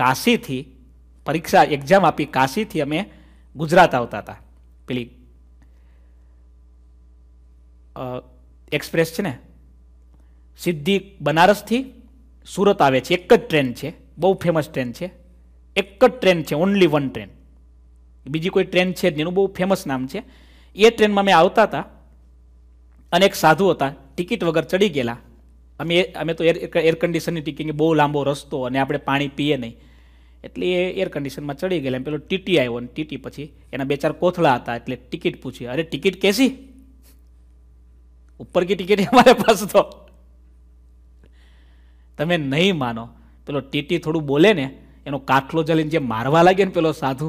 કાશીથી પરીક્ષા એક્ઝામ આપી કાશીથી અમે ગુજરાત આવતા હતા પેલી એક્સપ્રેસ છે ને સિદ્ધિ બનારસથી સુરત આવે છે એક જ ટ્રેન છે બહુ ફેમસ ટ્રેન છે એક જ ટ્રેન છે ઓનલી વન ટ્રેન બીજી કોઈ ટ્રેન છે જ એનું બહુ ફેમસ નામ છે એ ટ્રેનમાં અમે આવતા હતા અને એક સાધુ હતા ટિકિટ વગર ચડી ગયેલા અમે અમે તો એર એર કન્ડિશનની ટિકિટ બહુ લાંબો રસ્તો અને આપણે પાણી પીએ નહીં એટલે એ એર કન્ડિશનમાં ચડી ગયેલા પેલો ટીટી આવ્યો અને ટીટી પછી એના બે ચાર કોથળા હતા એટલે ટિકિટ પૂછી અરે ટિકિટ કેસી ઉપર કી ટિકિટ અમારા પાસે તો તમે નહીં માનો પેલો ટીટી થોડું બોલે ને એનો કાટલો જલીને જે મારવા લાગે ને પેલો સાધુ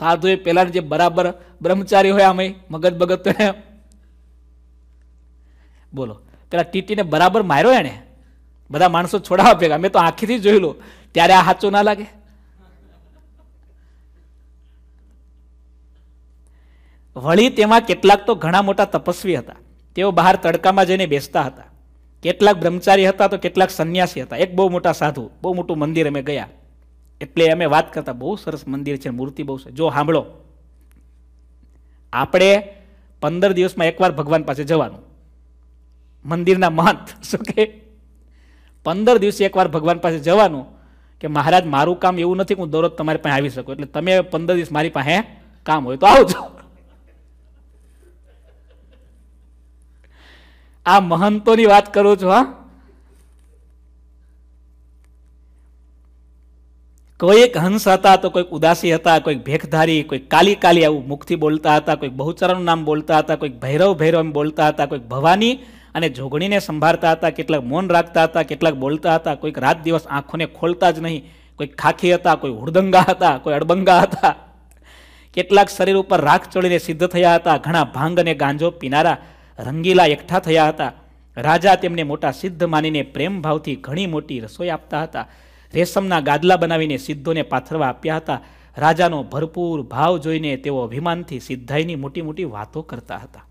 સાધુ એ પેલાને જે બરાબર બ્રહ્મચારી હોય અમે મગજ બગત તો બોલો પેલા ટીટીને બરાબર માર્યો એને બધા માણસો છોડાવા ભેગા મેં તો આંખીથી જોઈ લો ત્યારે આ સાચું ના લાગે વળી તેમાં કેટલાક તો ઘણા મોટા તપસ્વી હતા તેઓ બહાર તડકામાં જઈને બેસતા હતા કેટલાક બ્રહ્મચારી હતા તો કેટલાક સંન્યાસી હતા એક બહુ મોટા સાધુ બહુ મોટું મંદિર અમે ગયા એટલે અમે વાત કરતા બહુ સરસ મંદિર છે મૂર્તિ બહુ છે જો સાંભળો આપણે પંદર દિવસમાં એકવાર ભગવાન પાસે જવાનું મંદિરના મહંત શું કે પંદર દિવસે એકવાર ભગવાન પાસે જવાનું કે મહારાજ મારું કામ એવું નથી કે હું દરરોજ તમારી પાસે આવી શકું એટલે તમે પંદર દિવસ મારી પાસે કામ હોય તો આવજો આ મહંતોની વાત કરું છું હા કોઈક હંસ હતા તો કોઈક ઉદાસી હતા કોઈક ભેખધારી કોઈક કાલી કાલી આવું મુખથી બોલતા હતા કોઈક બહુચરણનું નામ બોલતા હતા કોઈક ભૈરવ ભૈરવ એમ બોલતા હતા કોઈક ભવાની અને જોગણીને સંભાળતા હતા કેટલાક મૌન રાખતા હતા કેટલાક બોલતા હતા કોઈક રાત દિવસ આંખોને ખોલતા જ નહીં કોઈક ખાખી હતા કોઈ હુડદંગા હતા કોઈ અડબંગા હતા કેટલાક શરીર ઉપર રાખ ચડીને સિદ્ધ થયા હતા ઘણા ભાંગ અને ગાંજો પીનારા રંગીલા એકઠા થયા હતા રાજા તેમને મોટા સિદ્ધ માનીને પ્રેમભાવથી ઘણી મોટી રસોઈ આપતા હતા રેશમના ગાદલા બનાવીને સિદ્ધોને પાથરવા આપ્યા હતા રાજાનો ભરપૂર ભાવ જોઈને તેઓ અભિમાનથી સિદ્ધાઈની મોટી મોટી વાતો કરતા હતા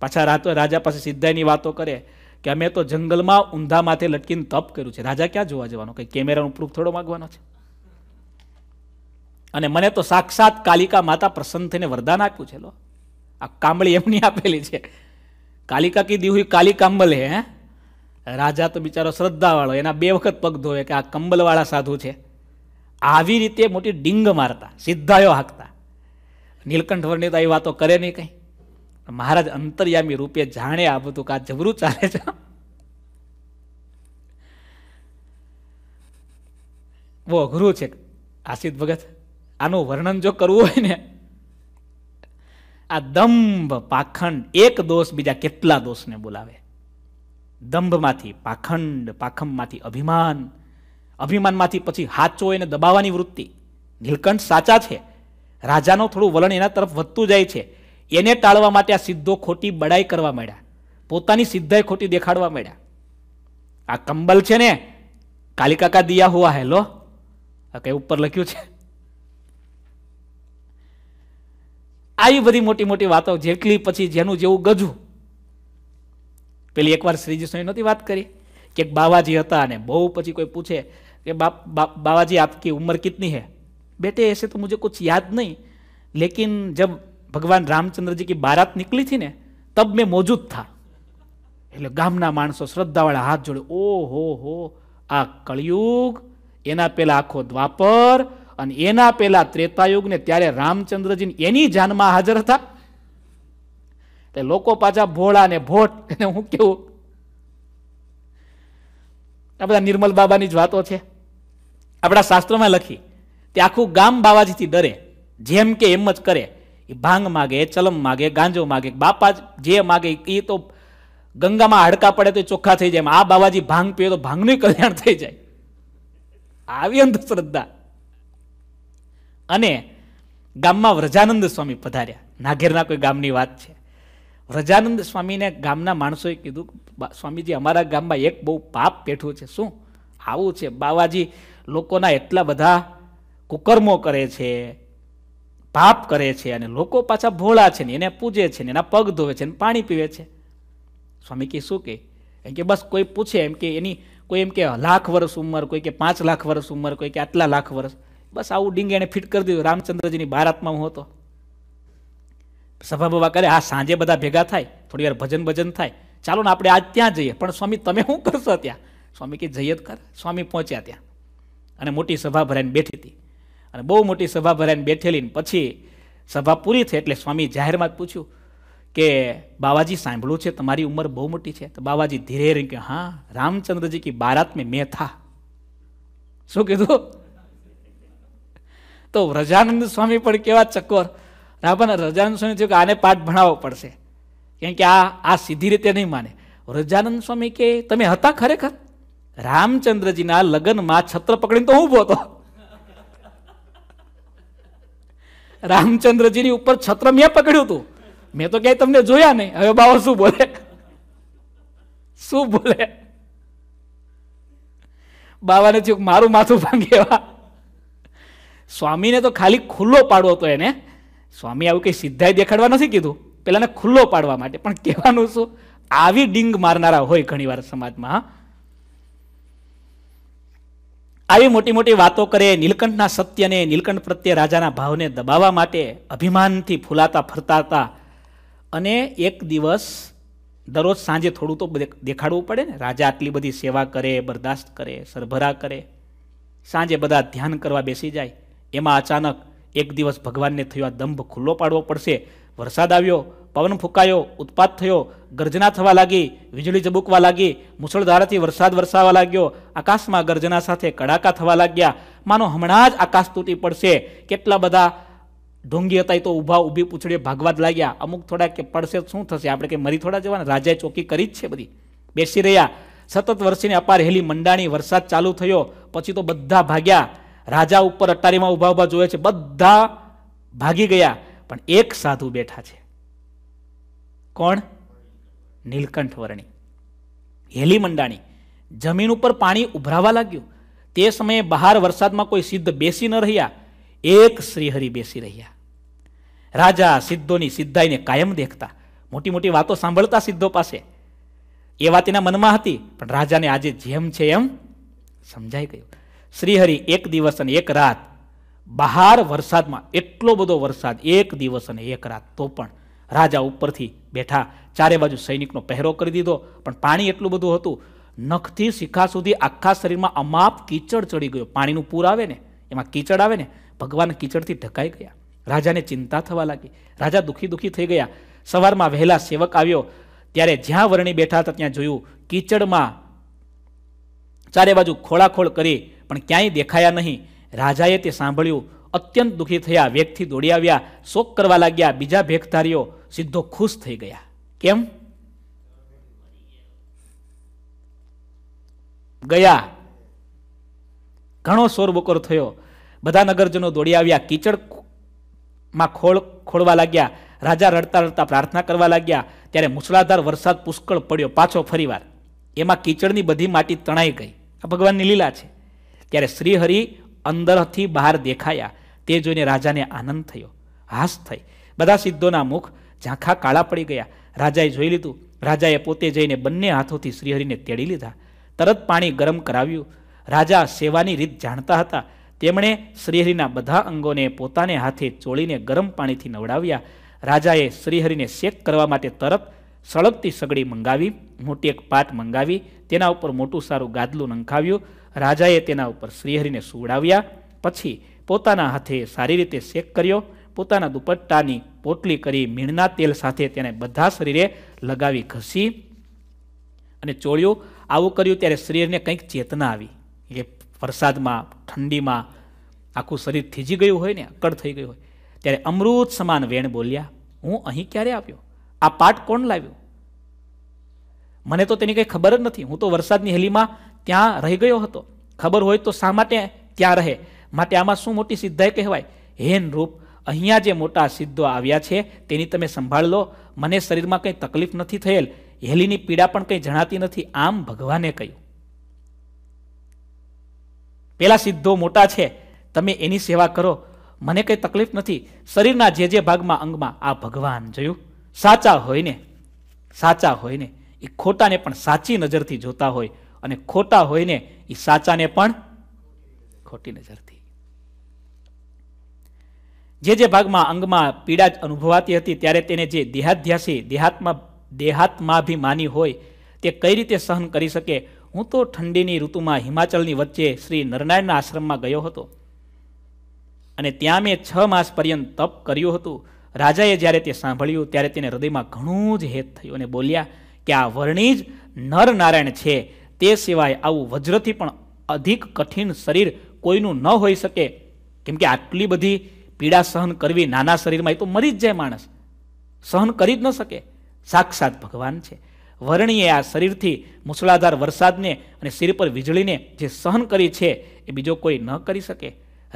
પાછા રાતો રાજા પાસે સિદ્ધાઈની વાતો કરે કે અમે તો જંગલમાં ઊંધા માથે લટકીને તપ કર્યું છે રાજા ક્યાં જોવા જવાનો કંઈ કેમેરાનું પ્રૂફ થોડો માગવાનો છે અને મને તો સાક્ષાત કાલિકા માતા પ્રસન્ન થઈને વરદાન આપ્યું છે લો આ કાંબળી એમની આપેલી છે કાલિકા કીધી હોય કાલિકાંબલ હે રાજા તો બિચારો શ્રદ્ધાવાળો એના બે વખત પગ ધોવે કે આ કંબલવાળા સાધુ છે આવી રીતે મોટી ડીંગ મારતા સિદ્ધાયો હાંકતા નીલકંઠ વર્ણિત તો એ વાતો કરે નહીં કંઈ મહારાજ અંતર્યામી રૂપે જાણે આ બધું કા જબરું ચાલે છે બહુ અઘરું છે આશિત ભગત આનું વર્ણન જો કરવું હોય ને આ દંભ પાખંડ એક દોષ બીજા કેટલા દોષને બોલાવે દંભમાંથી પાખંડ પાખમમાંથી અભિમાન અભિમાનમાંથી પછી હાચો એને દબાવવાની વૃત્તિ નીલકંઠ સાચા છે રાજાનો થોડું વલણ એના તરફ વધતું જાય છે એને ટાળવા માટે આ સિદ્ધો ખોટી બડાઈ કરવા માંડ્યા પોતાની સિદ્ધાઈ ખોટી દેખાડવા માંડ્યા આ કંબલ છે ને કાલિકાકા દિયા હુઆ હેલો લો કઈ ઉપર લખ્યું છે આવી બધી મોટી મોટી વાતો જેટલી પછી જેનું જેવું ગજું પેલી એકવાર શ્રીજી સ્વામી નહોતી વાત કરી કે બાવાજી હતા અને બહુ પછી કોઈ પૂછે કે બાપ બાવાજી આપકી ઉંમર કિતની હે બેટે ऐसे તો મુજબ કુછ યાદ નહીં લેકિન જબ ભગવાન રામચંદ્રજી કી બારાત નીકળી હતી ને તબ મેં મોજૂદ થા એટલે ગામના માણસો શ્રદ્ધાવાળા હાથ જોડે ઓહો હો આ કળિયુગ એના પહેલાં આખો દ્વાપર અને એના પહેલાં ત્રેતાયુગ ને ત્યારે રામચંદ્રજી એની જાનમાં હાજર હતા તે લોકો પાછા ભોળા ને ભોટ એને હું કેવું આ બધા નિર્મલ બાબાની જ વાતો છે આપણા શાસ્ત્રોમાં લખી તે આખું ગામ બાવાજીથી ડરે જેમ કે એમ જ કરે એ ભાંગ માગે ચલમ માગે ગાંજો માગે બાપા જે માગે એ તો ગંગામાં હડકા પડે તો ચોખ્ખા થઈ જાય આ બાવાજી ભાંગ પીએ તો ભાંગનું કલ્યાણ થઈ જાય આવી અંધશ્રદ્ધા અને ગામમાં વ્રજાનંદ સ્વામી પધાર્યા નાઘેરના કોઈ ગામની વાત છે રજાનંદ સ્વામીને ગામના માણસોએ કીધું સ્વામીજી અમારા ગામમાં એક બહુ પાપ પેઠું છે શું આવું છે બાવાજી લોકોના એટલા બધા કુકર્મો કરે છે પાપ કરે છે અને લોકો પાછા ભોળા છે ને એને પૂજે છે ને એના પગ ધોવે છે ને પાણી પીવે છે સ્વામી કે શું કે એમ કે બસ કોઈ પૂછે એમ કે એની કોઈ એમ કે લાખ વર્ષ ઉંમર કોઈ કે પાંચ લાખ વર્ષ ઉંમર કોઈ કે આટલા લાખ વર્ષ બસ આવું ડીંગ એણે ફિટ કરી દીધું રામચંદ્રજીની બારાતમાં હું હતો સભા બભા કરે હા સાંજે બધા ભેગા થાય થોડી વાર ભજન ભજન થાય ચાલો ને આપણે આજ ત્યાં જઈએ પણ સ્વામી તમે શું કરશો ત્યાં સ્વામી કે જઈએ જ કર સ્વામી પહોંચ્યા ત્યાં અને મોટી સભા ભરાઈને બેઠી હતી અને બહુ મોટી સભા ભરાઈને બેઠેલી પછી સભા પૂરી થઈ એટલે સ્વામી જાહેરમાં જ પૂછ્યું કે બાવાજી સાંભળ્યું છે તમારી ઉંમર બહુ મોટી છે તો બાવાજી ધીરે કે હા રામચંદ્રજી કી બારાત મેં મેં થા શું કીધું તો વ્રજાનંદ સ્વામી પણ કેવા ચક્કર પણ રજાનંદ સ્વામી થયું કે આને પાઠ ભણાવવો પડશે કેમ કે આ આ સીધી રીતે નહીં માને રજાનંદ સ્વામી કે તમે હતા ખરેખર રામચંદ્રજીના લગ્નમાં છત્ર પકડીને તો હું ઊભો હતો રામચંદ્રજીની ઉપર છત્ર મેં પકડ્યું હતું મેં તો ક્યાંય તમને જોયા નહીં હવે બાવો શું બોલે શું બોલે બાવાને થયું મારું માથું ભાંગે એવા સ્વામીને તો ખાલી ખુલ્લો પાડવો હતો એને સ્વામી આવું કંઈ સિદ્ધાઈ દેખાડવા નથી કીધું પેલાને ખુલ્લો પાડવા માટે પણ કહેવાનું શું આવી ડીંગ મારનારા હોય ઘણીવાર સમાજમાં આવી મોટી મોટી વાતો કરે નીલકંઠના સત્યને નીલકંઠ પ્રત્યે રાજાના ભાવને દબાવવા માટે અભિમાનથી ફૂલાતા ફરતાતા અને એક દિવસ દરરોજ સાંજે થોડું તો દેખાડવું પડે ને રાજા આટલી બધી સેવા કરે બરદાસ્ત કરે સરભરા કરે સાંજે બધા ધ્યાન કરવા બેસી જાય એમાં અચાનક એક દિવસ ભગવાનને થયો આ દંભ ખુલ્લો પાડવો પડશે વરસાદ આવ્યો પવન ફૂંકાયો ઉત્પાત થયો ગર્જના થવા લાગી વીજળી ઝબૂકવા લાગી મુસળધારાથી વરસાદ વરસાવા લાગ્યો આકાશમાં ગર્જના સાથે કડાકા થવા લાગ્યા માનો હમણાં જ આકાશ તૂટી પડશે કેટલા બધા ઢોંગી હતા એ તો ઊભા ઊભી પૂછડીએ ભાગવા જ લાગ્યા અમુક થોડા કે પડશે શું થશે આપણે કે મરી થોડા જવાના રાજાએ ચોકી કરી જ છે બધી બેસી રહ્યા સતત વરસીને અપાર હેલી મંડાણી વરસાદ ચાલુ થયો પછી તો બધા ભાગ્યા રાજા ઉપર અટારીમાં ઊભા ઊભા જોવે છે બધા ભાગી ગયા પણ એક સાધુ બેઠા છે કોણ નીલકંઠ વર્ણી હેલી મંડાણી જમીન ઉપર પાણી ઉભરાવા લાગ્યું તે સમયે બહાર વરસાદમાં કોઈ સિદ્ધ બેસી ન રહ્યા એક શ્રીહરિ બેસી રહ્યા રાજા સિદ્ધોની સિદ્ધાઈને કાયમ દેખતા મોટી મોટી વાતો સાંભળતા સિદ્ધો પાસે એ વાત એના મનમાં હતી પણ રાજાને આજે જેમ છે એમ સમજાઈ ગયું શ્રીહરિ એક દિવસ અને એક રાત બહાર વરસાદમાં એટલો બધો વરસાદ એક દિવસ અને એક રાત તો પણ રાજા ઉપરથી બેઠા ચારે બાજુ સૈનિકનો પહેરો કરી દીધો પણ પાણી એટલું બધું હતું નખથી શિખા સુધી આખા શરીરમાં અમાપ કીચડ ચડી ગયો પાણીનું પૂર આવે ને એમાં કીચડ આવે ને ભગવાન કીચડથી ઢકાઈ ગયા રાજાને ચિંતા થવા લાગી રાજા દુઃખી દુઃખી થઈ ગયા સવારમાં વહેલા સેવક આવ્યો ત્યારે જ્યાં વરણી બેઠા હતા ત્યાં જોયું કીચડમાં ચારે બાજુ ખોળાખોળ કરી પણ ક્યાંય દેખાયા નહીં રાજાએ તે સાંભળ્યું અત્યંત દુઃખી થયા વેગથી દોડી આવ્યા શોક કરવા લાગ્યા બીજા ભેખધારીઓ સીધો ખુશ થઈ ગયા કેમ ગયા ઘણો શોરબકોર થયો બધા નગરજનો દોડી આવ્યા કીચડમાં ખોળ ખોળવા લાગ્યા રાજા રડતા રડતા પ્રાર્થના કરવા લાગ્યા ત્યારે મુસળાધાર વરસાદ પુષ્કળ પડ્યો પાછો ફરીવાર એમાં કીચડની બધી માટી તણાઈ ગઈ આ ભગવાનની લીલા છે ત્યારે શ્રીહરિ અંદરથી બહાર દેખાયા તે જોઈને રાજાને આનંદ થયો હાસ થઈ બધા સિદ્ધોના મુખ ઝાંખા કાળા પડી ગયા રાજાએ જોઈ લીધું રાજાએ પોતે જઈને બંને હાથોથી શ્રીહરિને તેડી લીધા તરત પાણી ગરમ કરાવ્યું રાજા સેવાની રીત જાણતા હતા તેમણે શ્રીહરિના બધા અંગોને પોતાને હાથે ચોળીને ગરમ પાણીથી નવડાવ્યા રાજાએ શ્રીહરિને શેક કરવા માટે તરત સળગતી સગડી મંગાવી મોટી એક પાટ મંગાવી તેના ઉપર મોટું સારું ગાદલું નંખાવ્યું રાજાએ તેના ઉપર શ્રીહરિને સુવડાવ્યા પછી પોતાના હાથે સારી રીતે શેક કર્યો પોતાના દુપટ્ટાની પોટલી કરી મીણના તેલ સાથે તેને બધા શરીરે લગાવી ઘસી અને ચોળ્યું આવું કર્યું ત્યારે શરીરને કંઈક ચેતના આવી એ વરસાદમાં ઠંડીમાં આખું શરીર થીજી ગયું હોય ને અકળ થઈ ગયું હોય ત્યારે અમૃત સમાન વેણ બોલ્યા હું અહીં ક્યારે આવ્યો આ પાઠ કોણ લાવ્યો મને તો તેની કંઈ ખબર જ નથી હું તો વરસાદની હેલીમાં ત્યાં રહી ગયો હતો ખબર હોય તો શા માટે ત્યાં રહે માટે આમાં શું મોટી સિદ્ધાઈ કહેવાય હેન રૂપ અહીંયા જે મોટા સિદ્ધો આવ્યા છે તેની તમે સંભાળ લો મને શરીરમાં કંઈ તકલીફ નથી થયેલ હેલીની પીડા પણ કંઈ જણાતી નથી આમ ભગવાને કહ્યું પેલા સિદ્ધો મોટા છે તમે એની સેવા કરો મને કંઈ તકલીફ નથી શરીરના જે જે ભાગમાં અંગમાં આ ભગવાન જોયું સાચા હોય ને સાચા હોય ને એ ખોટાને પણ સાચી નજરથી જોતા હોય અને ખોટા હોય ને એ સાચાને પણ ખોટી નજરથી જે જે ભાગમાં અંગમાં પીડા અનુભવાતી હતી ત્યારે તેને જે દેહાધ્યાસી દેહાત્મા દેહાત્માભિમાની હોય તે કઈ રીતે સહન કરી શકે હું તો ઠંડીની ઋતુમાં હિમાચલની વચ્ચે શ્રી નરનારાયણના આશ્રમમાં ગયો હતો અને ત્યાં મેં છ માસ પર્યંત તપ કર્યું હતું રાજાએ જ્યારે તે સાંભળ્યું ત્યારે તેને હૃદયમાં ઘણું જ હેત થયું અને બોલ્યા કે આ વર્ણિ નરનારાયણ છે તે સિવાય આવું વજ્રથી પણ અધિક કઠિન શરીર કોઈનું ન હોઈ શકે કેમ કે આટલી બધી પીડા સહન કરવી નાના શરીરમાં એ તો મરી જ જાય માણસ સહન કરી જ ન શકે સાક્ષાત ભગવાન છે વરણીએ આ શરીરથી મુસળાધાર વરસાદને અને શરીર પર વીજળીને જે સહન કરી છે એ બીજો કોઈ ન કરી શકે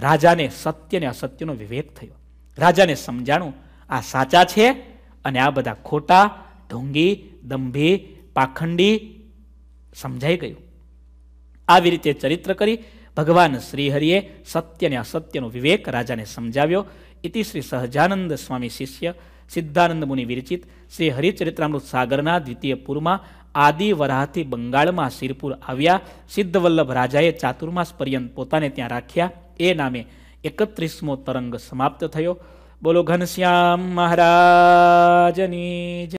રાજાને સત્ય અને અસત્યનો વિવેક થયો રાજાને સમજાણું આ સાચા છે અને આ બધા ખોટા ઢોંગી દંભી પાખંડી સમજાઈ ગયું આવી રીતે ચરિત્ર કરી ભગવાન શ્રીહરિએ સત્ય અસત્યનો વિવેક રાજાને સમજાવ્યો ઇતિ શ્રી સહજાનંદ સ્વામી શિષ્ય સિદ્ધાનંદ મુનિ વિરચિત શ્રી હરિચરિત્રામૃત સાગરના દ્વિતીય પૂરમાં આદિ વરાહથી બંગાળમાં શિરપુર આવ્યા સિદ્ધવલ્લભ રાજાએ ચાતુર્માસ પર્યંત પોતાને ત્યાં રાખ્યા એ નામે એકત્રીસમો તરંગ સમાપ્ત થયો બોલો ઘનશ્યામ મહારાજની